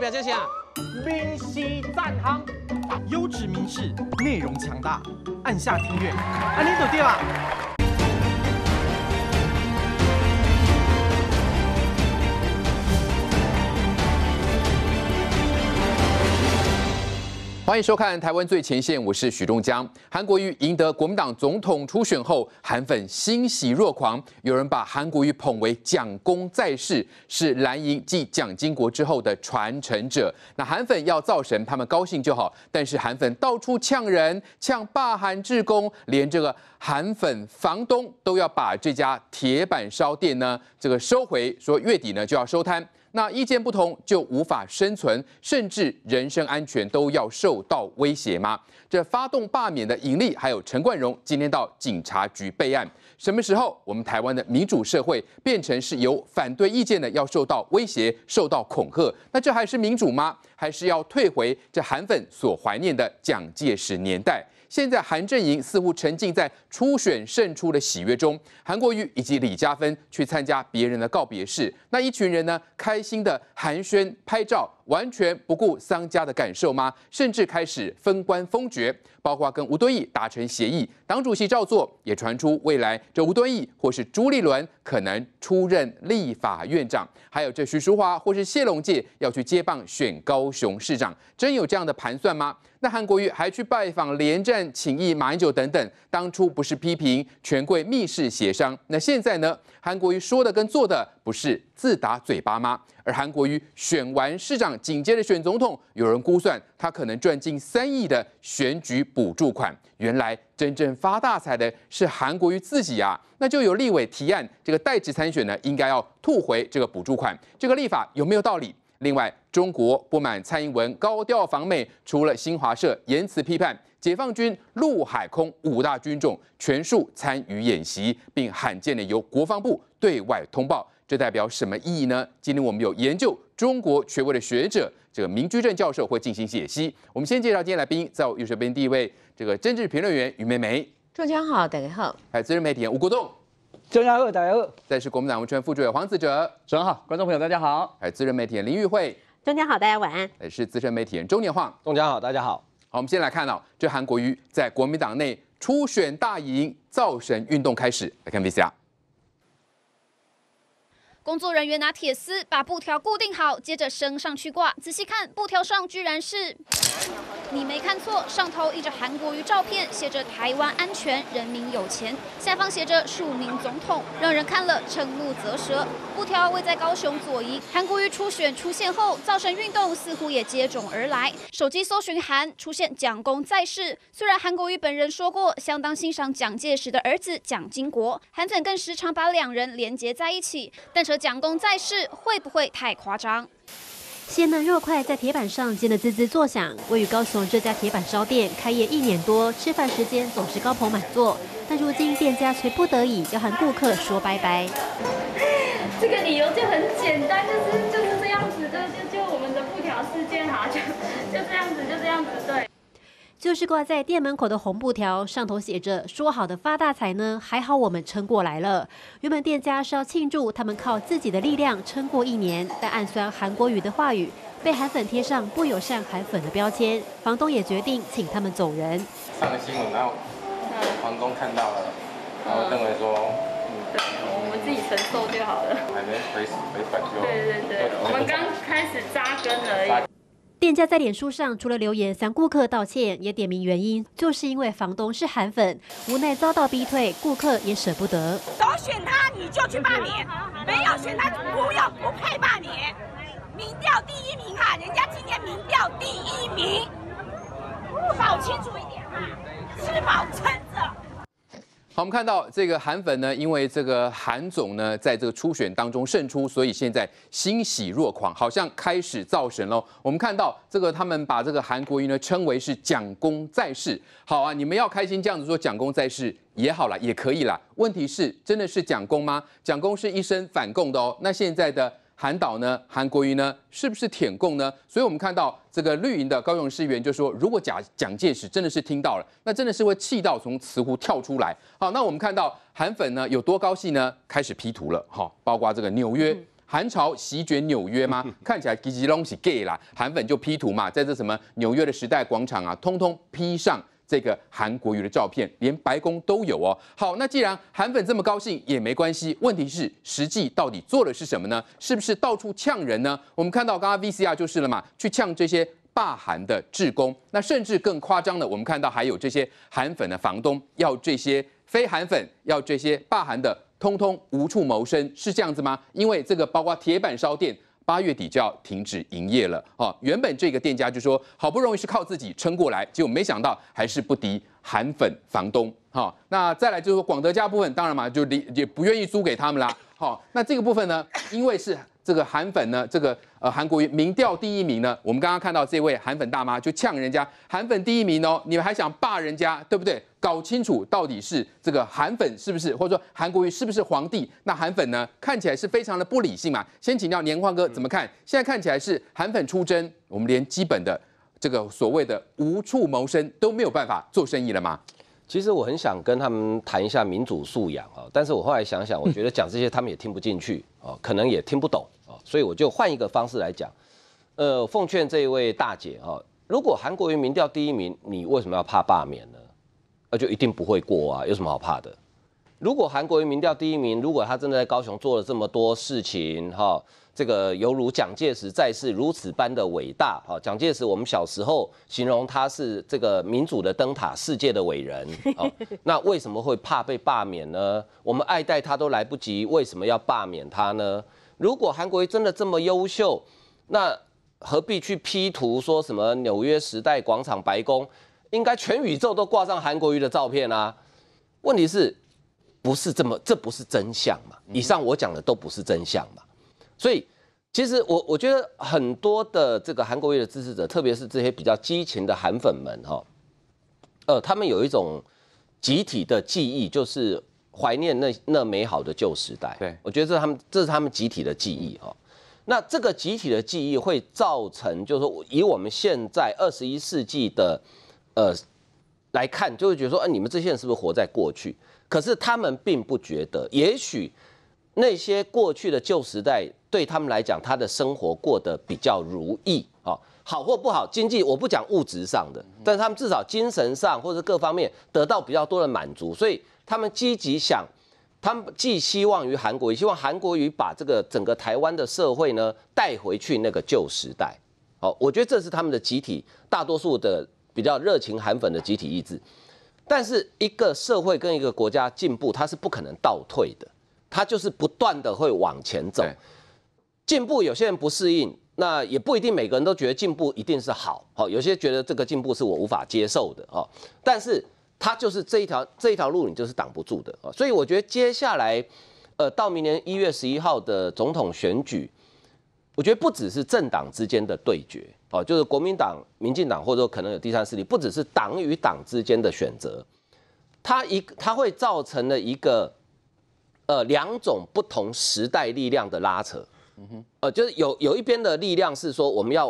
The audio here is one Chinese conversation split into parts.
表现啊。冰溪赞汤，优质名师，内容强大，按下听阅。啊，你走对了。欢迎收看《台湾最前线》，我是许仲江。韩国瑜赢得国民党总统初选后，韩粉欣喜若狂，有人把韩国瑜捧为蒋公再世，是蓝营继蒋经国之后的传承者。那韩粉要造神，他们高兴就好，但是韩粉到处呛人，呛霸韩志公，连这个韩粉房东都要把这家铁板烧店呢，这个收回，说月底呢就要收摊。那意见不同就无法生存，甚至人身安全都要受到威胁吗？这发动罢免的尹力还有陈冠荣今天到警察局备案，什么时候我们台湾的民主社会变成是由反对意见的要受到威胁、受到恐吓？那这还是民主吗？还是要退回这韩粉所怀念的蒋介石年代？现在，韩阵营似乎沉浸在初选胜出的喜悦中。韩国瑜以及李佳芬去参加别人的告别式，那一群人呢，开心的寒暄、拍照。完全不顾商家的感受吗？甚至开始分官封爵，包括跟吴敦义达成协议，党主席照做，也传出未来这吴敦义或是朱立伦可能出任立法院长，还有这徐淑华或是谢龙介要去接棒选高雄市长，真有这样的盘算吗？那韩国瑜还去拜访连战请益马英九等等，当初不是批评权贵密室协商，那现在呢？韩国瑜说的跟做的不是。自打嘴巴吗？而韩国瑜选完市长，紧接着选总统，有人估算他可能赚近三亿的选举补助款。原来真正发大财的是韩国瑜自己啊！那就有立委提案，这个代职参选呢，应该要吐回这个补助款。这个立法有没有道理？另外，中国不满蔡英文高调访美，除了新华社言辞批判，解放军陆海空五大军种全数参与演习，并罕见的由国防部对外通报。这代表什么意义呢？今天我们有研究中国权威的学者，这个明居正教授会进行解析。我们先介绍今天来宾，在我右手边第一位，这个政治评论员于美美。中午好，大家好。有资深媒体人吴国栋。中午好，大家好。再是国民党文圈副主委黄子哲。中上好，观众朋友大家好。有资深媒体人林玉慧。中午好，大家晚安。哎，是资深媒体人周年晃。中午好，大家好。好，我们先来看哦，这韩国瑜在国民党内初选大赢，造神运动开始，来看 VCR。工作人员拿铁丝把布条固定好，接着升上去挂。仔细看，布条上居然是你没看错，上头印着韩国瑜照片，写着“台湾安全，人民有钱”，下方写着“署名总统”，让人看了瞠目咋舌。布条位在高雄左营。韩国瑜初选出现后，造神运动似乎也接踵而来。手机搜寻函出现蒋公在世，虽然韩国瑜本人说过相当欣赏蒋介石的儿子蒋经国，韩粉更时常把两人连接在一起，但。这蒋公在世会不会太夸张？鲜嫩肉块在铁板上煎得滋滋作响。位于高雄这家铁板烧店开业一年多，吃饭时间总是高朋满座。但如今店家却不得已要和顾客说拜拜。这个理由就很简单，就是就是这样子，就就就我们的布条事件哈，就就这样子，就这样子，对。就是挂在店门口的红布条上头写着“说好的发大财呢”，还好我们撑过来了。原本店家是要庆祝他们靠自己的力量撑过一年，但暗酸韩国语的话语被韩粉贴上不友善韩粉的标签，房东也决定请他们走人。上个新闻然后房东看到了，然后认为说，嗯，我自己承受就好了，还没回回本就。对对对，我们刚开始扎根而已。店家在脸书上除了留言向顾客道歉，也点名原因，就是因为房东是韩粉，无奈遭到逼退，顾客也舍不得。首选他你就去罢免，没有选他不要不配罢免。民调第一名啊，人家今年民调第一名，搞清楚一点啊，吃饱撑着。好，我们看到这个韩粉呢，因为这个韩总呢，在这个初选当中胜出，所以现在欣喜若狂，好像开始造神喽。我们看到这个他们把这个韩国瑜呢称为是蒋公在世。好啊，你们要开心这样子说蒋公在世也好了，也可以啦。问题是真的是蒋公吗？蒋公是一生反共的哦。那现在的。韩导呢？韩国瑜呢？是不是舔共呢？所以我们看到这个绿营的高永士员就说，如果假蒋介石真的是听到了，那真的是会气到从慈湖跳出来。好，那我们看到韩粉呢有多高兴呢？开始 P 图了，哈，包括这个纽约韩潮席卷纽约吗？看起来吉隆是 Gay 啦，韩粉就 P 图嘛，在这什么纽约的时代广场啊，通通 P 上。这个韩国瑜的照片，连白宫都有哦。好，那既然韩粉这么高兴也没关系，问题是实际到底做的是什么呢？是不是到处呛人呢？我们看到刚刚 VCR 就是了嘛，去呛这些霸韩的职工，那甚至更夸张的，我们看到还有这些韩粉的房东要这些非韩粉，要这些霸韩的，通通无处谋生，是这样子吗？因为这个包括铁板烧店。八月底就要停止营业了哦。原本这个店家就说，好不容易是靠自己撑过来，结果没想到还是不敌韩粉房东。好，那再来就是广德家部分，当然嘛，就也不愿意租给他们啦。好，那这个部分呢，因为是。这个韩粉呢？这个呃，韩国语民调第一名呢？我们刚刚看到这位韩粉大妈就呛人家韩粉第一名哦，你们还想霸人家，对不对？搞清楚到底是这个韩粉是不是，或者说韩国语是不是皇帝？那韩粉呢，看起来是非常的不理性嘛。先请教年宽哥怎么看？现在看起来是韩粉出征，我们连基本的这个所谓的无处谋生都没有办法做生意了吗？其实我很想跟他们谈一下民主素养啊，但是我后来想想，我觉得讲这些他们也听不进去啊，可能也听不懂啊，所以我就换一个方式来讲，呃，奉劝这一位大姐哈，如果韩国瑜民调第一名，你为什么要怕罢免呢？那就一定不会过啊，有什么好怕的？如果韩国瑜民调第一名，如果他真的在高雄做了这么多事情哈。这个犹如蒋介石在世如此般的伟大啊！蒋介石，我们小时候形容他是这个民主的灯塔，世界的伟人。那为什么会怕被罢免呢？我们爱戴他都来不及，为什么要罢免他呢？如果韩国瑜真的这么优秀，那何必去 P 图说什么纽约时代广场白宫？应该全宇宙都挂上韩国瑜的照片啊！问题是，不是这么？这不是真相嘛？以上我讲的都不是真相嘛？所以，其实我我觉得很多的这个韩国乐的支持者，特别是这些比较激情的韩粉们，哈，呃，他们有一种集体的记忆，就是怀念那那美好的旧时代。对，我觉得这他们这是他们集体的记忆哈。那这个集体的记忆会造成，就是说以我们现在二十一世纪的，呃，来看，就会觉得说，哎，你们这些人是不是活在过去？可是他们并不觉得，也许那些过去的旧时代。对他们来讲，他的生活过得比较如意啊，好或不好，经济我不讲物质上的，但是他们至少精神上或者各方面得到比较多的满足，所以他们积极想，他们寄希望于韩国，也希望韩国语把这个整个台湾的社会呢带回去那个旧时代。好，我觉得这是他们的集体，大多数的比较热情韩粉的集体意志。但是一个社会跟一个国家进步，它是不可能倒退的，它就是不断的会往前走。进步有些人不适应，那也不一定每个人都觉得进步一定是好。好，有些觉得这个进步是我无法接受的哦，但是它就是这一条这一条路，你就是挡不住的啊。所以我觉得接下来，呃，到明年一月十一号的总统选举，我觉得不只是政党之间的对决哦，就是国民党、民进党，或者说可能有第三势力，不只是党与党之间的选择，它一它会造成了一个，呃，两种不同时代力量的拉扯。呃，就是有有一边的力量是说我们要，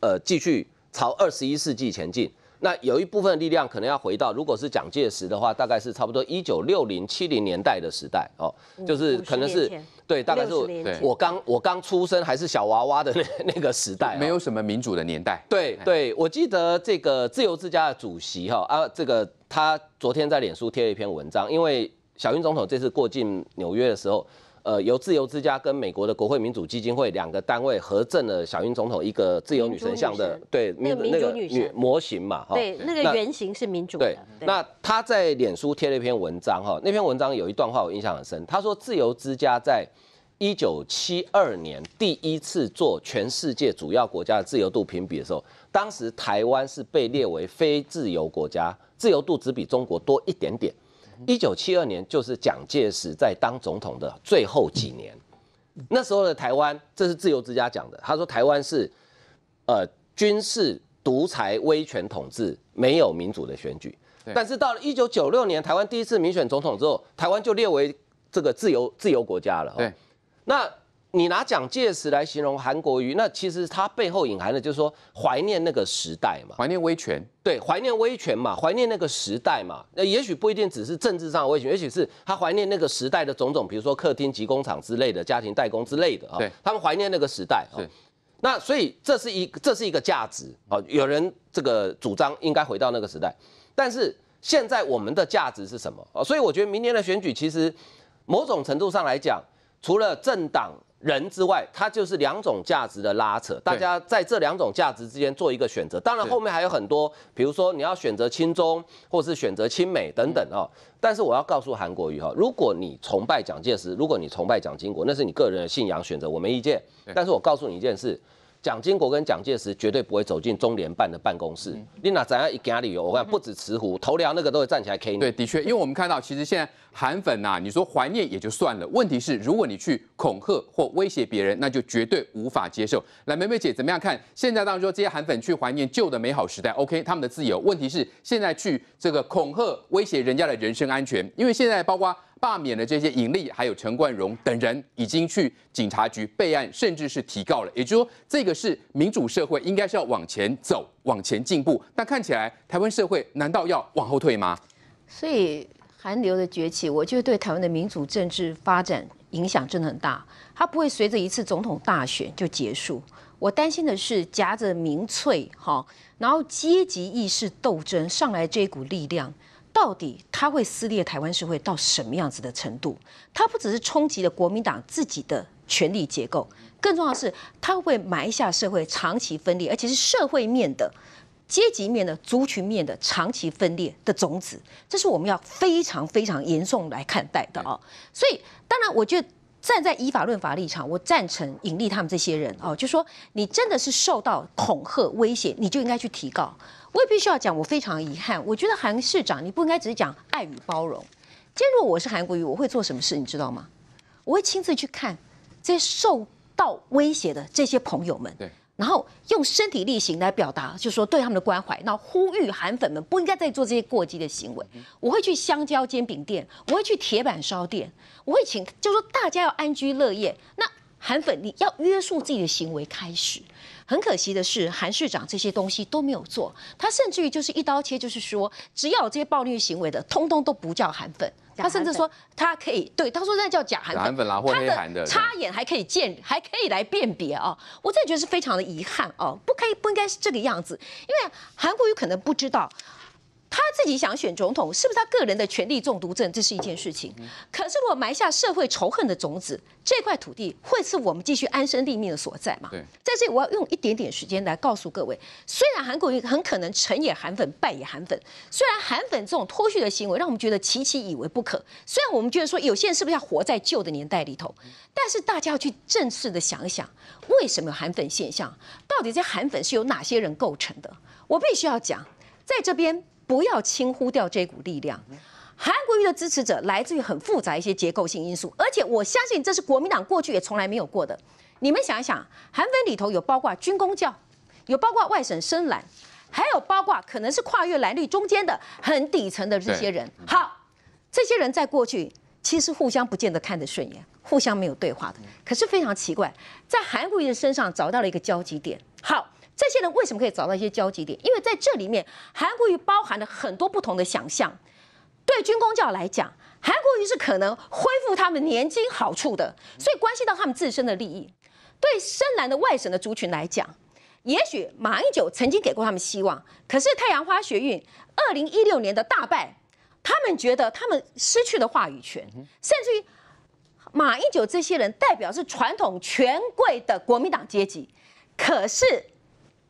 呃，继续朝二十一世纪前进。那有一部分力量可能要回到，如果是蒋介石的话，大概是差不多一九六零七零年代的时代哦，就是可能是对，大概是我刚我刚出生还是小娃娃的那个时代，没有什么民主的年代。对对，我记得这个自由之家的主席哈啊，这个他昨天在脸书贴了一篇文章，因为小英总统这次过境纽约的时候。呃，由自由之家跟美国的国会民主基金会两个单位合赠了小英总统一个自由女神像的对民那个女模型嘛，对，那个原型是民主的。那他在脸书贴了一篇文章哈，那篇文章有一段话我印象很深，他说自由之家在一九七二年第一次做全世界主要国家的自由度评比的时候，当时台湾是被列为非自由国家，自由度只比中国多一点点。一九七二年就是蒋介石在当总统的最后几年，那时候的台湾，这是自由之家讲的，他说台湾是，呃，军事独裁、威权统治，没有民主的选举。但是到了一九九六年台湾第一次民选总统之后，台湾就列为这个自由自由国家了。对。那你拿蒋介石来形容韩国瑜，那其实他背后隐含的就是说怀念那个时代嘛，怀念威权，对，怀念威权嘛，怀念那个时代嘛。那也许不一定只是政治上威权，也许是他怀念那个时代的种种，比如说客厅及工厂之类的、家庭代工之类的啊。对他们怀念那个时代啊。那所以这是一这是一个价值啊。有人这个主张应该回到那个时代，但是现在我们的价值是什么啊？所以我觉得明年的选举其实某种程度上来讲，除了政党。人之外，它就是两种价值的拉扯，大家在这两种价值之间做一个选择。当然，后面还有很多，比如说你要选择亲中，或是选择亲美等等哦。但是我要告诉韩国瑜哈，如果你崇拜蒋介石，如果你崇拜蒋经国，那是你个人的信仰选择，我没意见。但是我告诉你一件事。蒋经国跟蒋介石绝对不会走进中联办的办公室。你那怎样一家理由？我看不止慈湖头寮那个都会站起来 K 你。对，的确，因为我们看到，其实现在韩粉呐，你说怀念也就算了，问题是如果你去恐吓或威胁别人，那就绝对无法接受。来，美美姐怎么样看？现在当中这些韩粉去怀念旧的美好时代，OK，他们的自由。问题是现在去这个恐吓威胁人家的人身安全，因为现在包括。罢免了这些尹力还有陈冠荣等人，已经去警察局备案，甚至是提告了。也就是说，这个是民主社会应该是要往前走、往前进步。但看起来，台湾社会难道要往后退吗？所以，韩流的崛起，我觉得对台湾的民主政治发展影响真的很大。它不会随着一次总统大选就结束。我担心的是，夹着民粹，哈，然后阶级意识斗争上来这股力量。到底他会撕裂台湾社会到什么样子的程度？他不只是冲击了国民党自己的权力结构，更重要的是，他会埋下社会长期分裂，而且是社会面的、阶级面的、族群面的长期分裂的种子。这是我们要非常非常严重来看待的啊！所以，当然，我就站在依法论法立场，我赞成尹力他们这些人哦，就说你真的是受到恐吓威胁，你就应该去提告。我也必须要讲，我非常遗憾。我觉得韩市长，你不应该只是讲爱与包容。今天如果我是韩国瑜，我会做什么事？你知道吗？我会亲自去看这些受到威胁的这些朋友们，对，然后用身体力行来表达，就是说对他们的关怀，然后呼吁韩粉们不应该再做这些过激的行为。我会去香蕉煎饼店，我会去铁板烧店，我会请，就是说大家要安居乐业。那韩粉，你要约束自己的行为开始。很可惜的是，韩市长这些东西都没有做。他甚至于就是一刀切，就是说，只要有这些暴力行为的，通通都不叫韩粉。他甚至说，他可以对他说，那叫假韩粉啦，他的插眼还可以见，还可以来辨别啊。我真的觉得是非常的遗憾哦，不可以，不应该是这个样子。因为韩国有可能不知道。他自己想选总统，是不是他个人的权力中毒症？这是一件事情。可是如果埋下社会仇恨的种子，这块土地会是我们继续安身立命的所在吗？在这里，我要用一点点时间来告诉各位：，虽然韩国瑜很可能成也韩粉，败也韩粉；，虽然韩粉这种脱序的行为让我们觉得奇奇以为不可；，虽然我们觉得说有些人是不是要活在旧的年代里头；，但是大家要去正式的想一想，为什么有韩粉现象？到底这韩粉是由哪些人构成的？我必须要讲，在这边。不要轻忽掉这股力量。韩国瑜的支持者来自于很复杂一些结构性因素，而且我相信这是国民党过去也从来没有过的。你们想一想，韩粉里头有包括军工教，有包括外省深蓝，还有包括可能是跨越蓝绿中间的很底层的这些人。好，这些人在过去其实互相不见得看得顺眼，互相没有对话的，可是非常奇怪，在韩国瑜的身上找到了一个交集点。好。这些人为什么可以找到一些交集点？因为在这里面，韩国瑜包含了很多不同的想象。对军工教来讲，韩国瑜是可能恢复他们年金好处的，所以关系到他们自身的利益。对深蓝的外省的族群来讲，也许马英九曾经给过他们希望，可是太阳花学运二零一六年的大败，他们觉得他们失去了话语权，甚至于马英九这些人代表是传统权贵的国民党阶级，可是。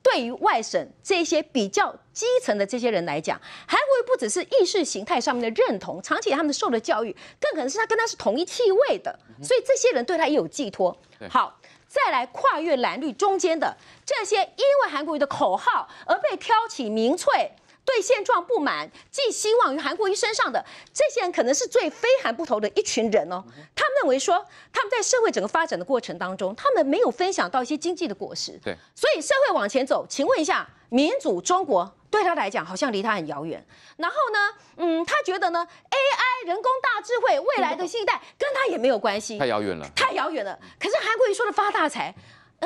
对于外省这些比较基层的这些人来讲，韩国瑜不只是意识形态上面的认同，长期他们受的教育，更可能是他跟他是同一气味的，所以这些人对他也有寄托。好，再来跨越蓝绿中间的这些，因为韩国瑜的口号而被挑起民粹。对现状不满，寄希望于韩国瑜身上的这些人，可能是最非韩不投的一群人哦。他们认为说，他们在社会整个发展的过程当中，他们没有分享到一些经济的果实。对，所以社会往前走，请问一下，民主中国对他来讲，好像离他很遥远。然后呢，嗯，他觉得呢，AI 人工大智慧，未来的新一代，跟他也没有关系。太遥远了，太遥远了。可是韩国瑜说的发大财。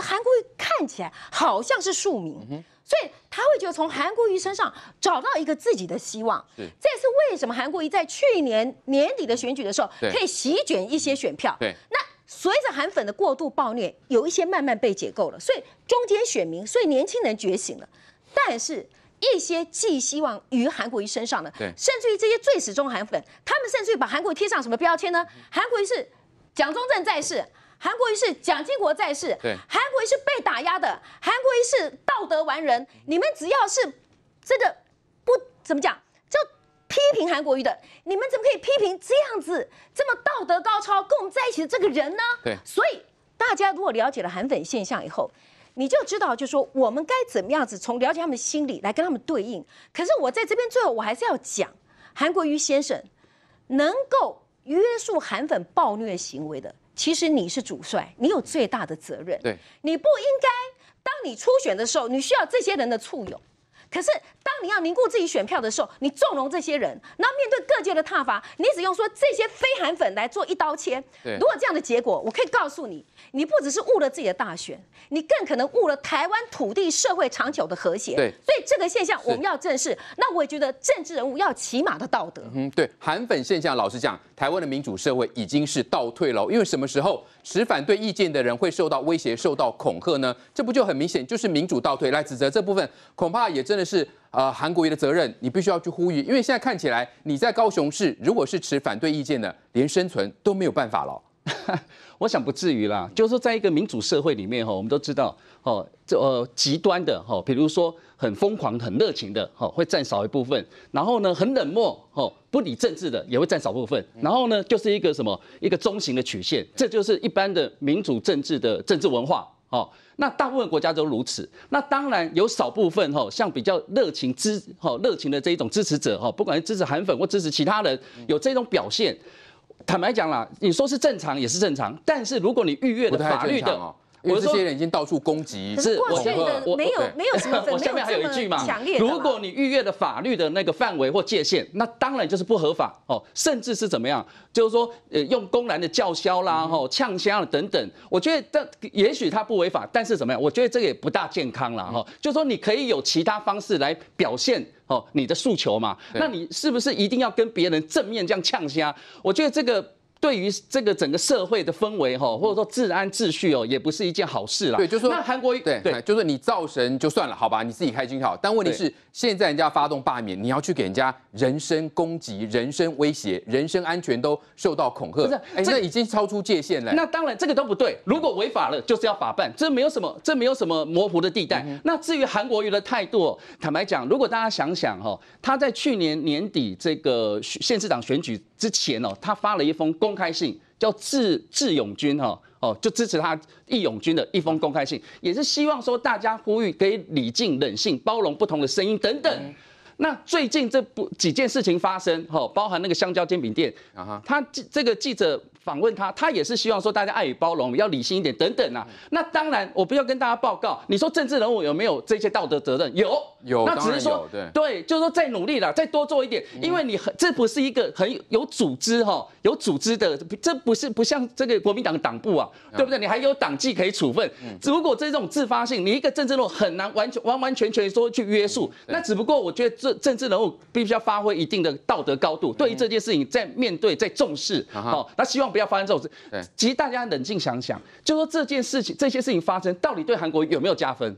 韩国瑜看起来好像是庶民，所以他会觉得从韩国瑜身上找到一个自己的希望。对，这也是为什么韩国瑜在去年年底的选举的时候，可以席卷一些选票。对，那随着韩粉的过度暴虐，有一些慢慢被解构了，所以中间选民，所以年轻人觉醒了。但是一些寄希望于韩国瑜身上的，甚至于这些最始终韩粉，他们甚至于把韩国瑜贴上什么标签呢？韩国瑜是蒋中正在世。韩国瑜是蒋经国在世，韩国瑜是被打压的，韩国瑜是道德完人。你们只要是这个不怎么讲，就批评韩国瑜的，你们怎么可以批评这样子这么道德高超、跟我们在一起的这个人呢？对，所以大家如果了解了韩粉现象以后，你就知道，就说我们该怎么样子从了解他们心理来跟他们对应。可是我在这边最后，我还是要讲，韩国瑜先生能够约束韩粉暴虐行为的。其实你是主帅，你有最大的责任。对，你不应该。当你初选的时候，你需要这些人的簇拥，可是。当你要凝固自己选票的时候，你纵容这些人，那面对各界的踏伐，你只用说这些非韩粉来做一刀切。如果这样的结果，我可以告诉你，你不只是误了自己的大选，你更可能误了台湾土地社会长久的和谐。对，所以这个现象我们要正视。那我也觉得政治人物要起码的道德。嗯，对，韩粉现象，老实讲，台湾的民主社会已经是倒退了。因为什么时候持反对意见的人会受到威胁、受到恐吓呢？这不就很明显，就是民主倒退。来指责这部分，恐怕也真的是。呃，韩国瑜的责任，你必须要去呼吁，因为现在看起来，你在高雄市如果是持反对意见的，连生存都没有办法了。我想不至于啦，就是说，在一个民主社会里面，哈，我们都知道，哦，这呃极端的，哈，比如说很疯狂、很热情的，哈，会占少一部分；然后呢，很冷漠，吼，不理政治的，也会占少部分；然后呢，就是一个什么，一个中型的曲线，这就是一般的民主政治的政治文化。哦，那大部分国家都如此。那当然有少部分哈，像比较热情支哈热情的这一种支持者哈，不管是支持韩粉或支持其他人，有这种表现。坦白讲啦，你说是正常也是正常，但是如果你逾越了法律的。我这些人已经到处攻击，是，我我没有没有什么，我下面还有一句嘛，如果你逾越了法律的那个范围或界限，那当然就是不合法哦，甚至是怎么样，就是说，呃，用公然的叫嚣啦，吼，呛嚣了等等。我觉得，但也许他不违法，但是怎么样？我觉得这个也不大健康啦。哈。就说你可以有其他方式来表现哦，你的诉求嘛。那你是不是一定要跟别人正面这样呛嚣？我觉得这个。对于这个整个社会的氛围哈，或者说治安秩序哦，也不是一件好事啦。对，就说那韩国对，对，就是你造神就算了，好吧，你自己开心就好。但问题是，现在人家发动罢免，你要去给人家人身攻击、人身威胁、人身安全都受到恐吓，不是？这已经超出界限了。那当然，这个都不对。如果违法了，就是要法办，这没有什么，这没有什么模糊的地带。那至于韩国瑜的态度，坦白讲，如果大家想想哈，他在去年年底这个县市长选举之前哦，他发了一封公。公开信叫“智志勇军”哈哦，就支持他义勇军的一封公开信，也是希望说大家呼吁给理性、忍性包容不同的声音等等。那最近这部几件事情发生哈，包含那个香蕉煎饼店，他这个记者。访问他，他也是希望说大家爱与包容，要理性一点等等啊。那当然，我不要跟大家报告，你说政治人物有没有这些道德责任？有有，那只是说对对，就是说再努力了，再多做一点，因为你很这不是一个很有组织哈，有组织的，这不是不像这个国民党的党部啊，对不对？你还有党纪可以处分。如果这种自发性，你一个政治人物很难完全完完全全说去约束。那只不过我觉得这政治人物必须要发挥一定的道德高度，对于这件事情在面对在重视。好，那希望。不要发生这种事。其实大家冷静想想，就说这件事情、这些事情发生，到底对韩国有没有加分？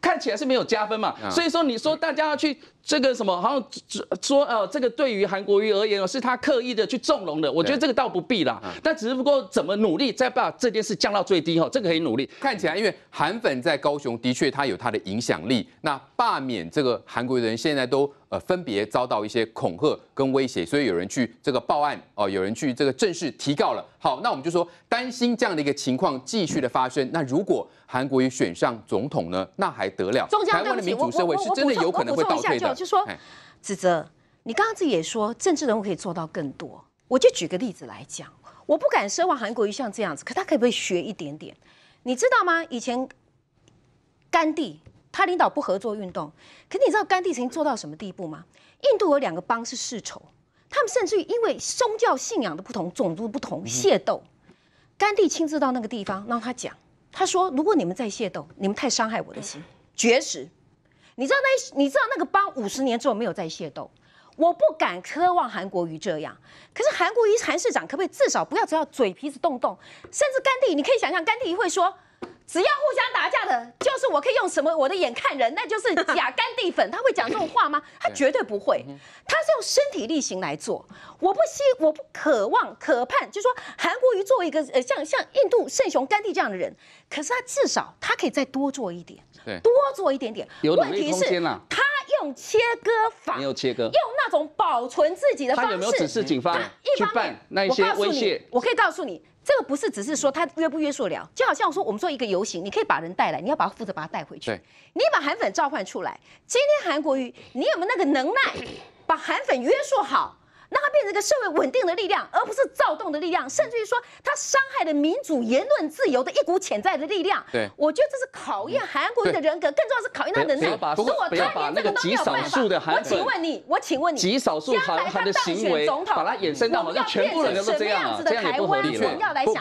看起来是没有加分嘛。所以说，你说大家要去这个什么，好像说呃，这个对于韩国瑜而言哦，是他刻意的去纵容的。我觉得这个倒不必啦。但只不过怎么努力再把这件事降到最低哈，这个可以努力。看起来，因为韩粉在高雄的确他有他的影响力，那罢免这个韩国人现在都。呃，分别遭到一些恐吓跟威胁，所以有人去这个报案哦，有人去这个正式提告了。好，那我们就说担心这样的一个情况继续的发生。那如果韩国瑜选上总统呢，那还得了？台湾的民主社会是真的有可能会倒退的。就说子责，你刚刚自己也说，政治人物可以做到更多。我就举个例子来讲，我不敢奢望韩国瑜像这样子，可他可不可以学一点点？你知道吗？以前甘地。他领导不合作运动，可你知道甘地曾经做到什么地步吗？印度有两个邦是世仇，他们甚至于因为宗教信仰的不同、种族不同械斗。甘地亲自到那个地方让他讲，他说：“如果你们再械斗，你们太伤害我的心。”绝食。你知道那你知道那个邦五十年之后没有再械斗。我不敢苛望韩国瑜这样，可是韩国瑜、韩市长可不可以至少不要只要嘴皮子动动？甚至甘地，你可以想象甘地会说。只要互相打架的，就是我可以用什么我的眼看人，那就是假 甘地粉。他会讲这种话吗？他绝对不会，他是用身体力行来做。我不希，我不渴望、渴盼，就说韩国瑜作为一个呃像像印度圣雄甘地这样的人，可是他至少他可以再多做一点，对，多做一点点。有问题是，他用切割法，没有切割，用那种保存自己的方式。他有没有指示警方去办那一些威胁？我可以告诉你。这个不是只是说他约不约束了，就好像说我们做一个游行，你可以把人带来，你要把他负责把他带回去。你把韩粉召唤出来，今天韩国瑜，你有没有那个能耐把韩粉约束好？让它变成一个社会稳定的力量，而不是躁动的力量，甚至于说它伤害了民主、言论自由的一股潜在的力量。对，我觉得这是考验韩国瑜的人格，更重要是考验他的力。耐。不要把不要把那个极少数的韩国我请问你，我请问你，极少数他韩的行为把他衍生到好像全部人都这样子这样也不合理了。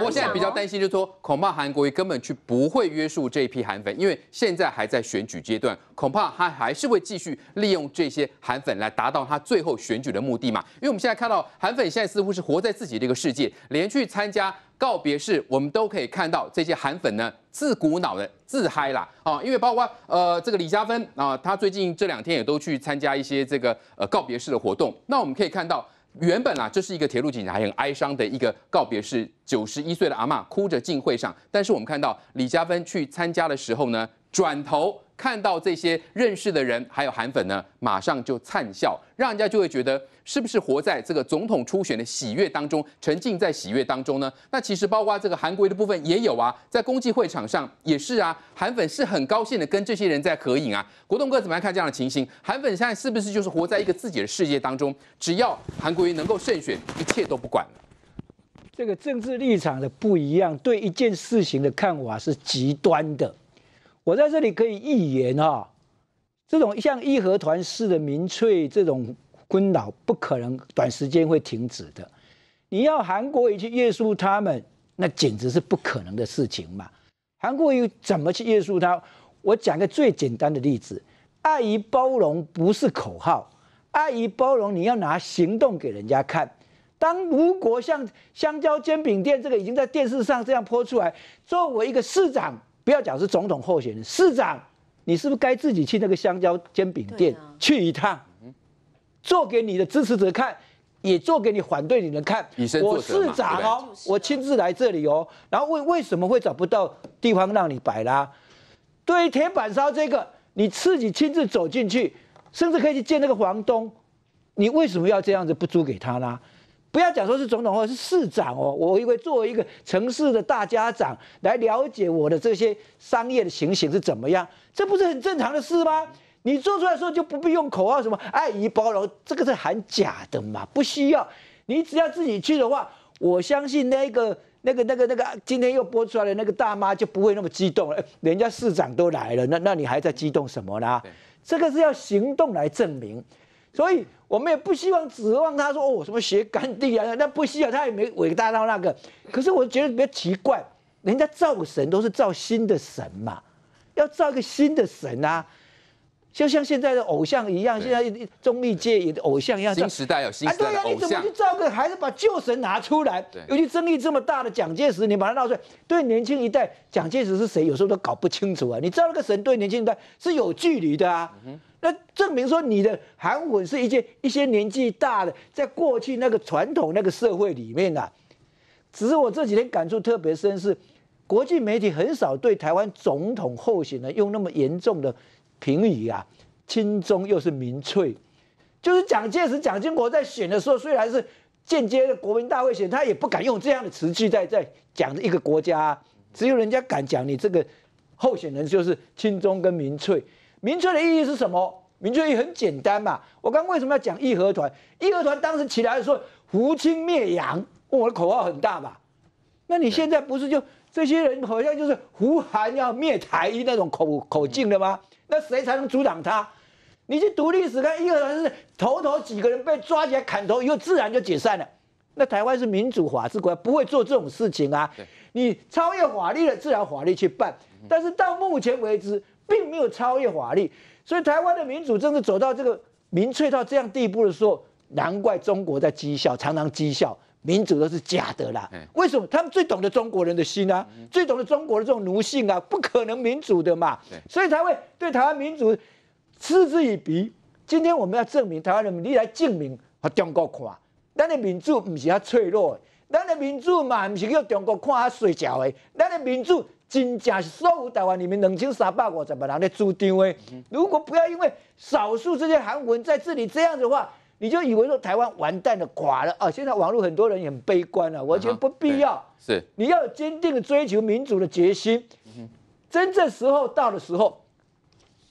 我现在比较担心，就是说，恐怕韩国瑜根本去不会约束这一批韩粉，因为现在还在选举阶段，恐怕他还是会继续利用这些韩粉来达到他最后选举的目的嘛，因为。现在看到韩粉现在似乎是活在自己的一个世界，连去参加告别式，我们都可以看到这些韩粉呢自古脑的自嗨啦啊！因为包括呃这个李佳芬啊，她最近这两天也都去参加一些这个呃告别式的活动。那我们可以看到，原本啊这是一个铁路警察很哀伤的一个告别式，九十一岁的阿妈哭着进会上，但是我们看到李佳芬去参加的时候呢，转头看到这些认识的人，还有韩粉呢，马上就灿笑，让人家就会觉得。是不是活在这个总统初选的喜悦当中，沉浸在喜悦当中呢？那其实包括这个韩国瑜的部分也有啊，在公祭会场上也是啊，韩粉是很高兴的跟这些人在合影啊。国栋哥怎么样看这样的情形？韩粉现在是不是就是活在一个自己的世界当中？只要韩国瑜能够胜选，一切都不管了。这个政治立场的不一样，对一件事情的看法是极端的。我在这里可以预言啊，这种像义和团式的民粹这种。军导不可能短时间会停止的，你要韩国瑜去约束他们，那简直是不可能的事情嘛。韩国瑜怎么去约束他？我讲个最简单的例子：爱与包容不是口号，爱与包容你要拿行动给人家看。当如果像香蕉煎饼店这个已经在电视上这样泼出来，作为一个市长，不要讲是总统候选人，市长，你是不是该自己去那个香蕉煎饼店去一趟？做给你的支持者看，也做给你反对你的看。我市长哦，我亲自来这里哦，然后为为什么会找不到地方让你摆啦？对于铁板烧这个，你自己亲自走进去，甚至可以去见那个房东，你为什么要这样子不租给他呢？不要讲说是总统哦，是市长哦，我因为作为一个城市的大家长，来了解我的这些商业的情形是怎么样，这不是很正常的事吗？你做出来的时候就不必用口号什么爱、以包容，这个是很假的嘛？不需要，你只要自己去的话，我相信那个、那个、那个、那个，今天又播出来的那个大妈就不会那么激动了。人家市长都来了，那那你还在激动什么呢？这个是要行动来证明，所以我们也不希望指望他说哦什么学干地啊，那不需要，他也没伟大到那个。可是我觉得比较奇怪，人家造神都是造新的神嘛，要造一个新的神啊。就像现在的偶像一样，现在一一综艺界也偶像一样。新时代有新时代的偶像。对呀，你怎么去造个还是把旧神拿出来？尤其争议这么大的蒋介石，你把他闹出来，对年轻一代，蒋介石是谁，有时候都搞不清楚啊。你造那个神，对年轻一代是有距离的啊。那证明说你的含混是一些一些年纪大的，在过去那个传统那个社会里面啊。只是我这几天感触特别深，是国际媒体很少对台湾总统候选人用那么严重的。评语啊，亲中又是民粹，就是蒋介石、蒋经国在选的时候，虽然是间接的国民大会选，他也不敢用这样的词句在在讲一个国家。只有人家敢讲你这个候选人，就是亲中跟民粹。民粹的意义是什么？民粹意很简单嘛。我刚为什么要讲义和团？义和团当时起来的时候，扶清灭洋，我的口号很大吧？那你现在不是就？这些人好像就是胡韩要灭台那种口口径的吗？那谁才能阻挡他？你去读历史看，一个人是头头几个人被抓起来砍头以后，自然就解散了。那台湾是民主法治国，不会做这种事情啊。你超越法律了，自然法律去办。但是到目前为止，并没有超越法律，所以台湾的民主真的走到这个民粹到这样地步的时候，难怪中国在讥笑，常常讥笑。民主都是假的啦，为什么？他们最懂得中国人的心啊，最懂得中国的这种奴性啊，不可能民主的嘛。所以才会对台湾民主嗤之以鼻。今天我们要证明台湾人民，你来证明和中国看，咱的民主不是要脆弱，的，咱的民主嘛，不是要中国看哈衰掉的。咱的民主真正是所有台湾人民两千三百五十万人的主张的。如果不要因为少数这些韩文在这里这样子话。你就以为说台湾完蛋了、垮了啊？现在网络很多人也很悲观了，我觉得不必要。是，你要有坚定的追求民主的决心。嗯，真正时候到的时候，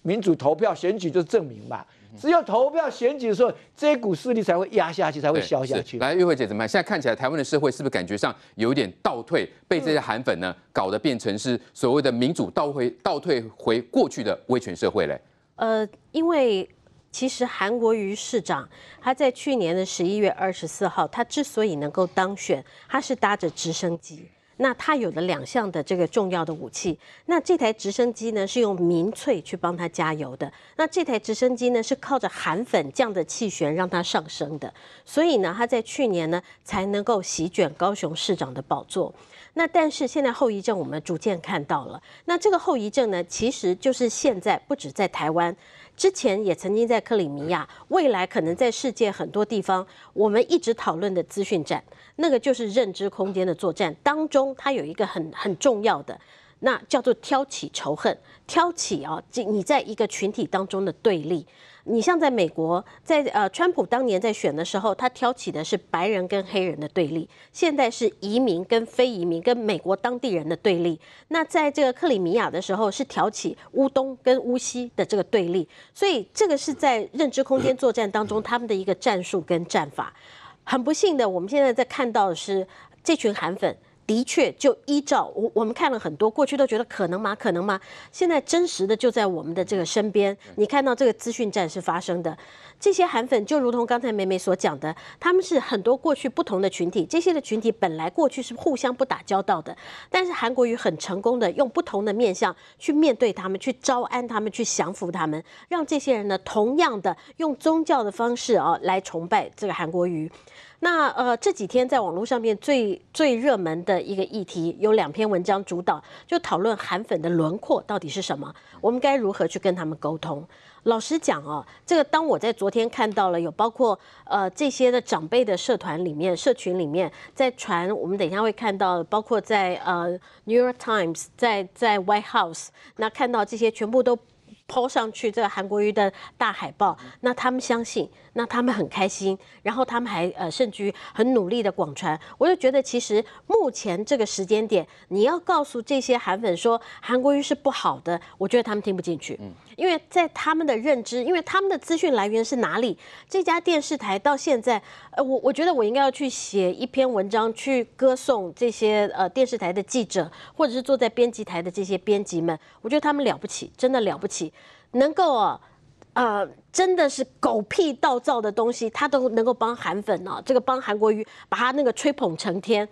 民主投票选举就是证明嘛。只有投票选举的时候，这股势力才会压下去，才会消下去。来，玉慧姐怎么样？现在看起来台湾的社会是不是感觉上有一点倒退？被这些韩粉呢搞得变成是所谓的民主倒回倒退回过去的威权社会嘞？呃，因为。其实韩国瑜市长，他在去年的十一月二十四号，他之所以能够当选，他是搭着直升机。那他有了两项的这个重要的武器。那这台直升机呢，是用民粹去帮他加油的。那这台直升机呢，是靠着韩粉酱的气旋让他上升的。所以呢，他在去年呢，才能够席卷高雄市长的宝座。那但是现在后遗症我们逐渐看到了，那这个后遗症呢，其实就是现在不止在台湾，之前也曾经在克里米亚，未来可能在世界很多地方，我们一直讨论的资讯战，那个就是认知空间的作战当中，它有一个很很重要的，那叫做挑起仇恨，挑起啊，你在一个群体当中的对立。你像在美国，在呃，川普当年在选的时候，他挑起的是白人跟黑人的对立；现在是移民跟非移民跟美国当地人的对立。那在这个克里米亚的时候，是挑起乌东跟乌西的这个对立。所以，这个是在认知空间作战当中他们的一个战术跟战法。很不幸的，我们现在在看到是这群韩粉。的确，就依照我我们看了很多，过去都觉得可能吗？可能吗？现在真实的就在我们的这个身边。你看到这个资讯战是发生的，这些韩粉就如同刚才美美所讲的，他们是很多过去不同的群体，这些的群体本来过去是互相不打交道的，但是韩国瑜很成功的用不同的面相去面对他们，去招安他们，去降服他们，让这些人呢同样的用宗教的方式啊来崇拜这个韩国瑜。那呃这几天在网络上面最最热门的一个议题，有两篇文章主导，就讨论韩粉的轮廓到底是什么，我们该如何去跟他们沟通？老实讲哦，这个当我在昨天看到了有包括呃这些的长辈的社团里面、社群里面在传，我们等一下会看到，包括在呃《New York Times》在在 White House 那看到这些全部都。抛上去这个韩国瑜的大海报，那他们相信，那他们很开心，然后他们还呃甚至于很努力的广传。我就觉得，其实目前这个时间点，你要告诉这些韩粉说韩国瑜是不好的，我觉得他们听不进去。因为在他们的认知，因为他们的资讯来源是哪里？这家电视台到现在，呃，我我觉得我应该要去写一篇文章去歌颂这些呃电视台的记者，或者是坐在编辑台的这些编辑们。我觉得他们了不起，真的了不起，能够呃，真的是狗屁倒灶的东西，他都能够帮韩粉哦，这个帮韩国瑜把他那个吹捧成天。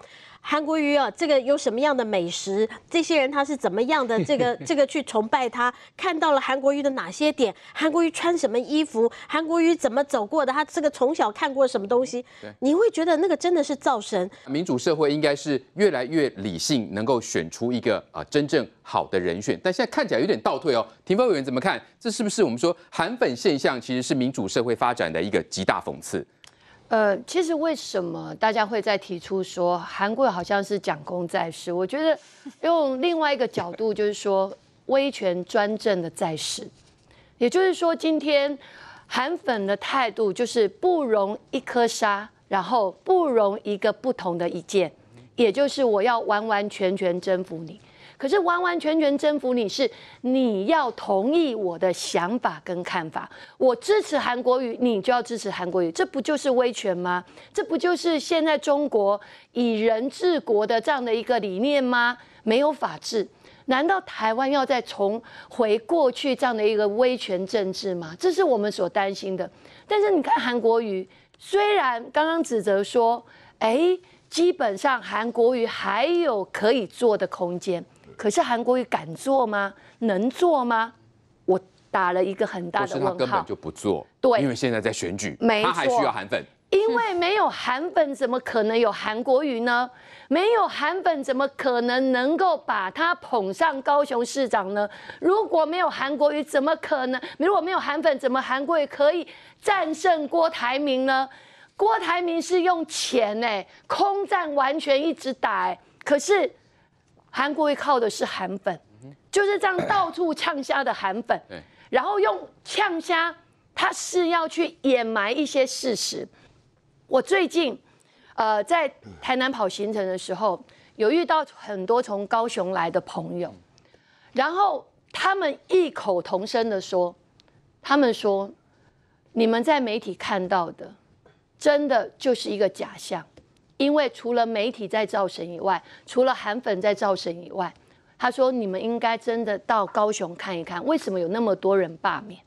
韩国瑜啊，这个有什么样的美食？这些人他是怎么样的？这个这个去崇拜他，看到了韩国瑜的哪些点？韩国瑜穿什么衣服？韩国瑜怎么走过的？他这个从小看过什么东西？你会觉得那个真的是造神？民主社会应该是越来越理性，能够选出一个啊真正好的人选，但现在看起来有点倒退哦。庭方委员怎么看？这是不是我们说韩粉现象其实是民主社会发展的一个极大讽刺？呃，其实为什么大家会在提出说韩国好像是蒋公在世？我觉得 用另外一个角度就是说，威权专政的在世，也就是说，今天韩粉的态度就是不容一颗沙，然后不容一个不同的一件，也就是我要完完全全征服你。可是完完全全征服你是你要同意我的想法跟看法，我支持韩国语，你就要支持韩国语，这不就是威权吗？这不就是现在中国以人治国的这样的一个理念吗？没有法治，难道台湾要再重回过去这样的一个威权政治吗？这是我们所担心的。但是你看韩国语，虽然刚刚指责说，哎，基本上韩国语还有可以做的空间。可是韩国瑜敢做吗？能做吗？我打了一个很大的问号。他根本就不做，对，因为现在在选举，他还需要韩粉。因为没有韩粉，怎么可能有韩国瑜呢？没有韩粉，怎么可能能够把他捧上高雄市长呢？如果没有韩国瑜，怎么可能？如果没有韩粉，怎么韩国瑜可以战胜郭台铭呢？郭台铭是用钱诶，空战完全一直打，可是。韩国会靠的是韩粉，就是这样到处呛虾的韩粉，然后用呛虾，他是要去掩埋一些事实。我最近，呃，在台南跑行程的时候，有遇到很多从高雄来的朋友，然后他们异口同声的说，他们说，你们在媒体看到的，真的就是一个假象。因为除了媒体在造神以外，除了韩粉在造神以外，他说：“你们应该真的到高雄看一看，为什么有那么多人罢免？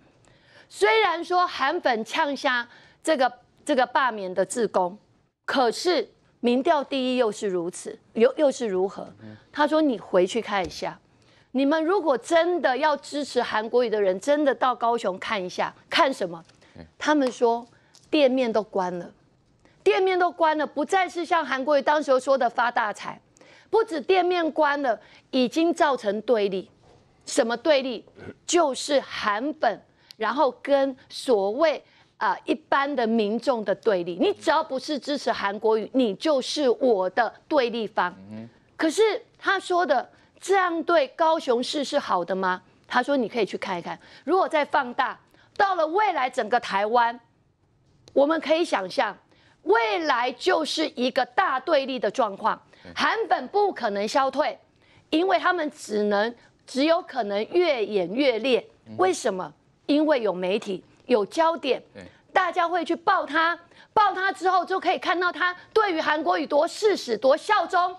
虽然说韩粉呛下这个这个罢免的自宫，可是民调第一又是如此，又又是如何？他说：你回去看一下，你们如果真的要支持韩国语的人，真的到高雄看一下，看什么？他们说店面都关了。”店面都关了，不再是像韩国语当时说的发大财，不止店面关了，已经造成对立。什么对立？就是韩粉，然后跟所谓啊一般的民众的对立。你只要不是支持韩国语，你就是我的对立方。可是他说的这样对高雄市是好的吗？他说你可以去看一看。如果再放大到了未来整个台湾，我们可以想象。未来就是一个大对立的状况，韩粉不可能消退，因为他们只能只有可能越演越烈。为什么？因为有媒体有焦点，大家会去报他，报他之后就可以看到他对于韩国语多事实多效忠，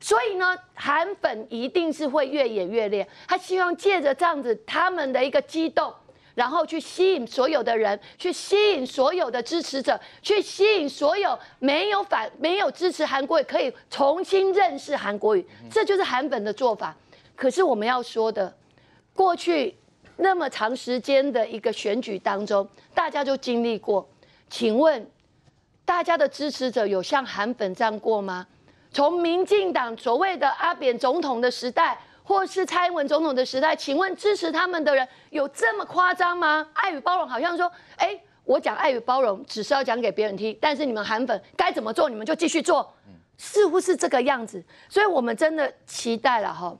所以呢，韩粉一定是会越演越烈。他希望借着这样子他们的一个激动。然后去吸引所有的人，去吸引所有的支持者，去吸引所有没有反、没有支持韩国也可以重新认识韩国语，这就是韩粉的做法。可是我们要说的，过去那么长时间的一个选举当中，大家就经历过。请问，大家的支持者有像韩粉这样过吗？从民进党所谓的阿扁总统的时代。或是蔡英文总统的时代，请问支持他们的人有这么夸张吗？爱与包容好像说，哎，我讲爱与包容，只是要讲给别人听，但是你们韩粉该怎么做，你们就继续做，似乎是这个样子。所以我们真的期待了哈，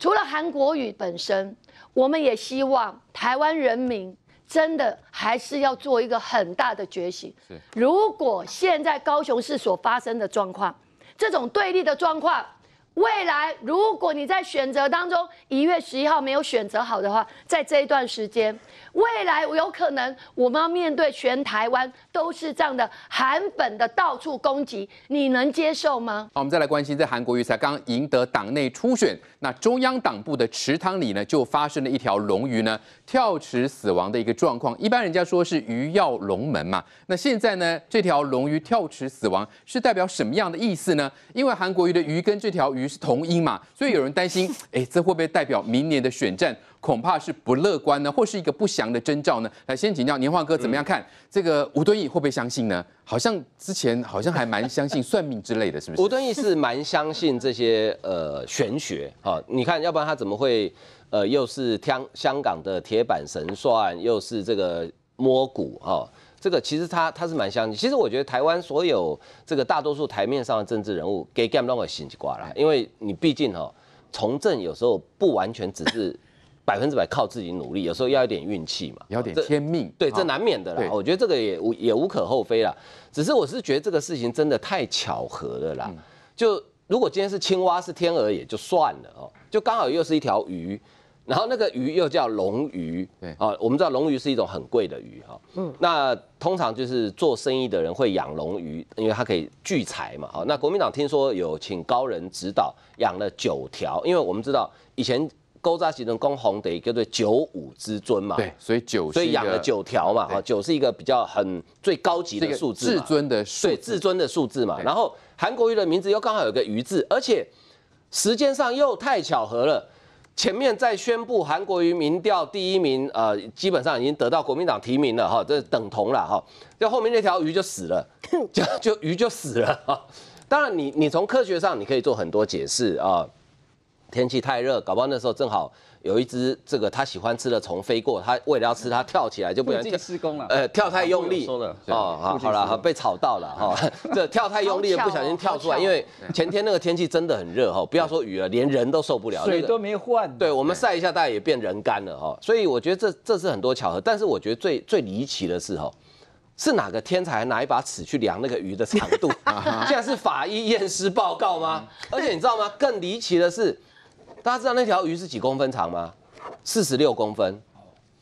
除了韩国语本身，我们也希望台湾人民真的还是要做一个很大的觉醒。如果现在高雄市所发生的状况，这种对立的状况。未来，如果你在选择当中一月十一号没有选择好的话，在这一段时间。未来有可能我们要面对全台湾都是这样的韩粉的到处攻击，你能接受吗？好，我们再来关心，在韩国瑜才刚赢得党内初选，那中央党部的池塘里呢，就发生了一条龙鱼呢跳池死亡的一个状况。一般人家说是鱼跃龙门嘛，那现在呢这条龙鱼跳池死亡是代表什么样的意思呢？因为韩国瑜的鱼跟这条鱼是同音嘛，所以有人担心，哎，这会不会代表明年的选战？恐怕是不乐观呢，或是一个不祥的征兆呢。来，先请教年华哥怎么样看这个吴敦义会不会相信呢？好像之前好像还蛮相信算命之类的，是不是？吴敦义是蛮相信这些呃玄学哈。你看，要不然他怎么会呃又是香香港的铁板神算，又是这个摸骨哈？这个其实他他是蛮相信。其实我觉得台湾所有这个大多数台面上的政治人物，game 都会信一挂了，因为你毕竟哈从政有时候不完全只是。百分之百靠自己努力，有时候要一点运气嘛，要点天命，对，这难免的啦。我觉得这个也无也无可厚非啦，只是我是觉得这个事情真的太巧合了啦。就如果今天是青蛙是天鹅也就算了哦，就刚好又是一条鱼，然后那个鱼又叫龙鱼，对，啊，我们知道龙鱼是一种很贵的鱼哈，嗯，那通常就是做生意的人会养龙鱼，因为它可以聚财嘛，哦，那国民党听说有请高人指导养了九条，因为我们知道以前。勾扎行政公红的一个对九五之尊嘛，对，所以九，所以养了九条嘛，哈，九是一个比较很最高级的数字，至尊的，对，至尊的数字嘛。然后韩国瑜的名字又刚好有个鱼字，而且时间上又太巧合了。前面在宣布韩国瑜民调第一名，呃，基本上已经得到国民党提名了哈，这等同了哈。就后面那条鱼就死了，就就鱼就死了哈。当然，你你从科学上你可以做很多解释啊。天气太热，搞不好那时候正好有一只这个他喜欢吃的虫飞过，他为了要吃，他跳起来就不小心施工了，呃，跳太用力，说了哦，好了，被吵到了哈，这跳太用力，不小心跳出来，因为前天那个天气真的很热哈，不要说雨了，连人都受不了，水都没换，对我们晒一下，大家也变人干了哈，所以我觉得这这是很多巧合，但是我觉得最最离奇的是哈，是哪个天才拿一把尺去量那个鱼的长度，竟 然是法医验尸报告吗？而且你知道吗？更离奇的是。大家知道那条鱼是几公分长吗？四十六公分，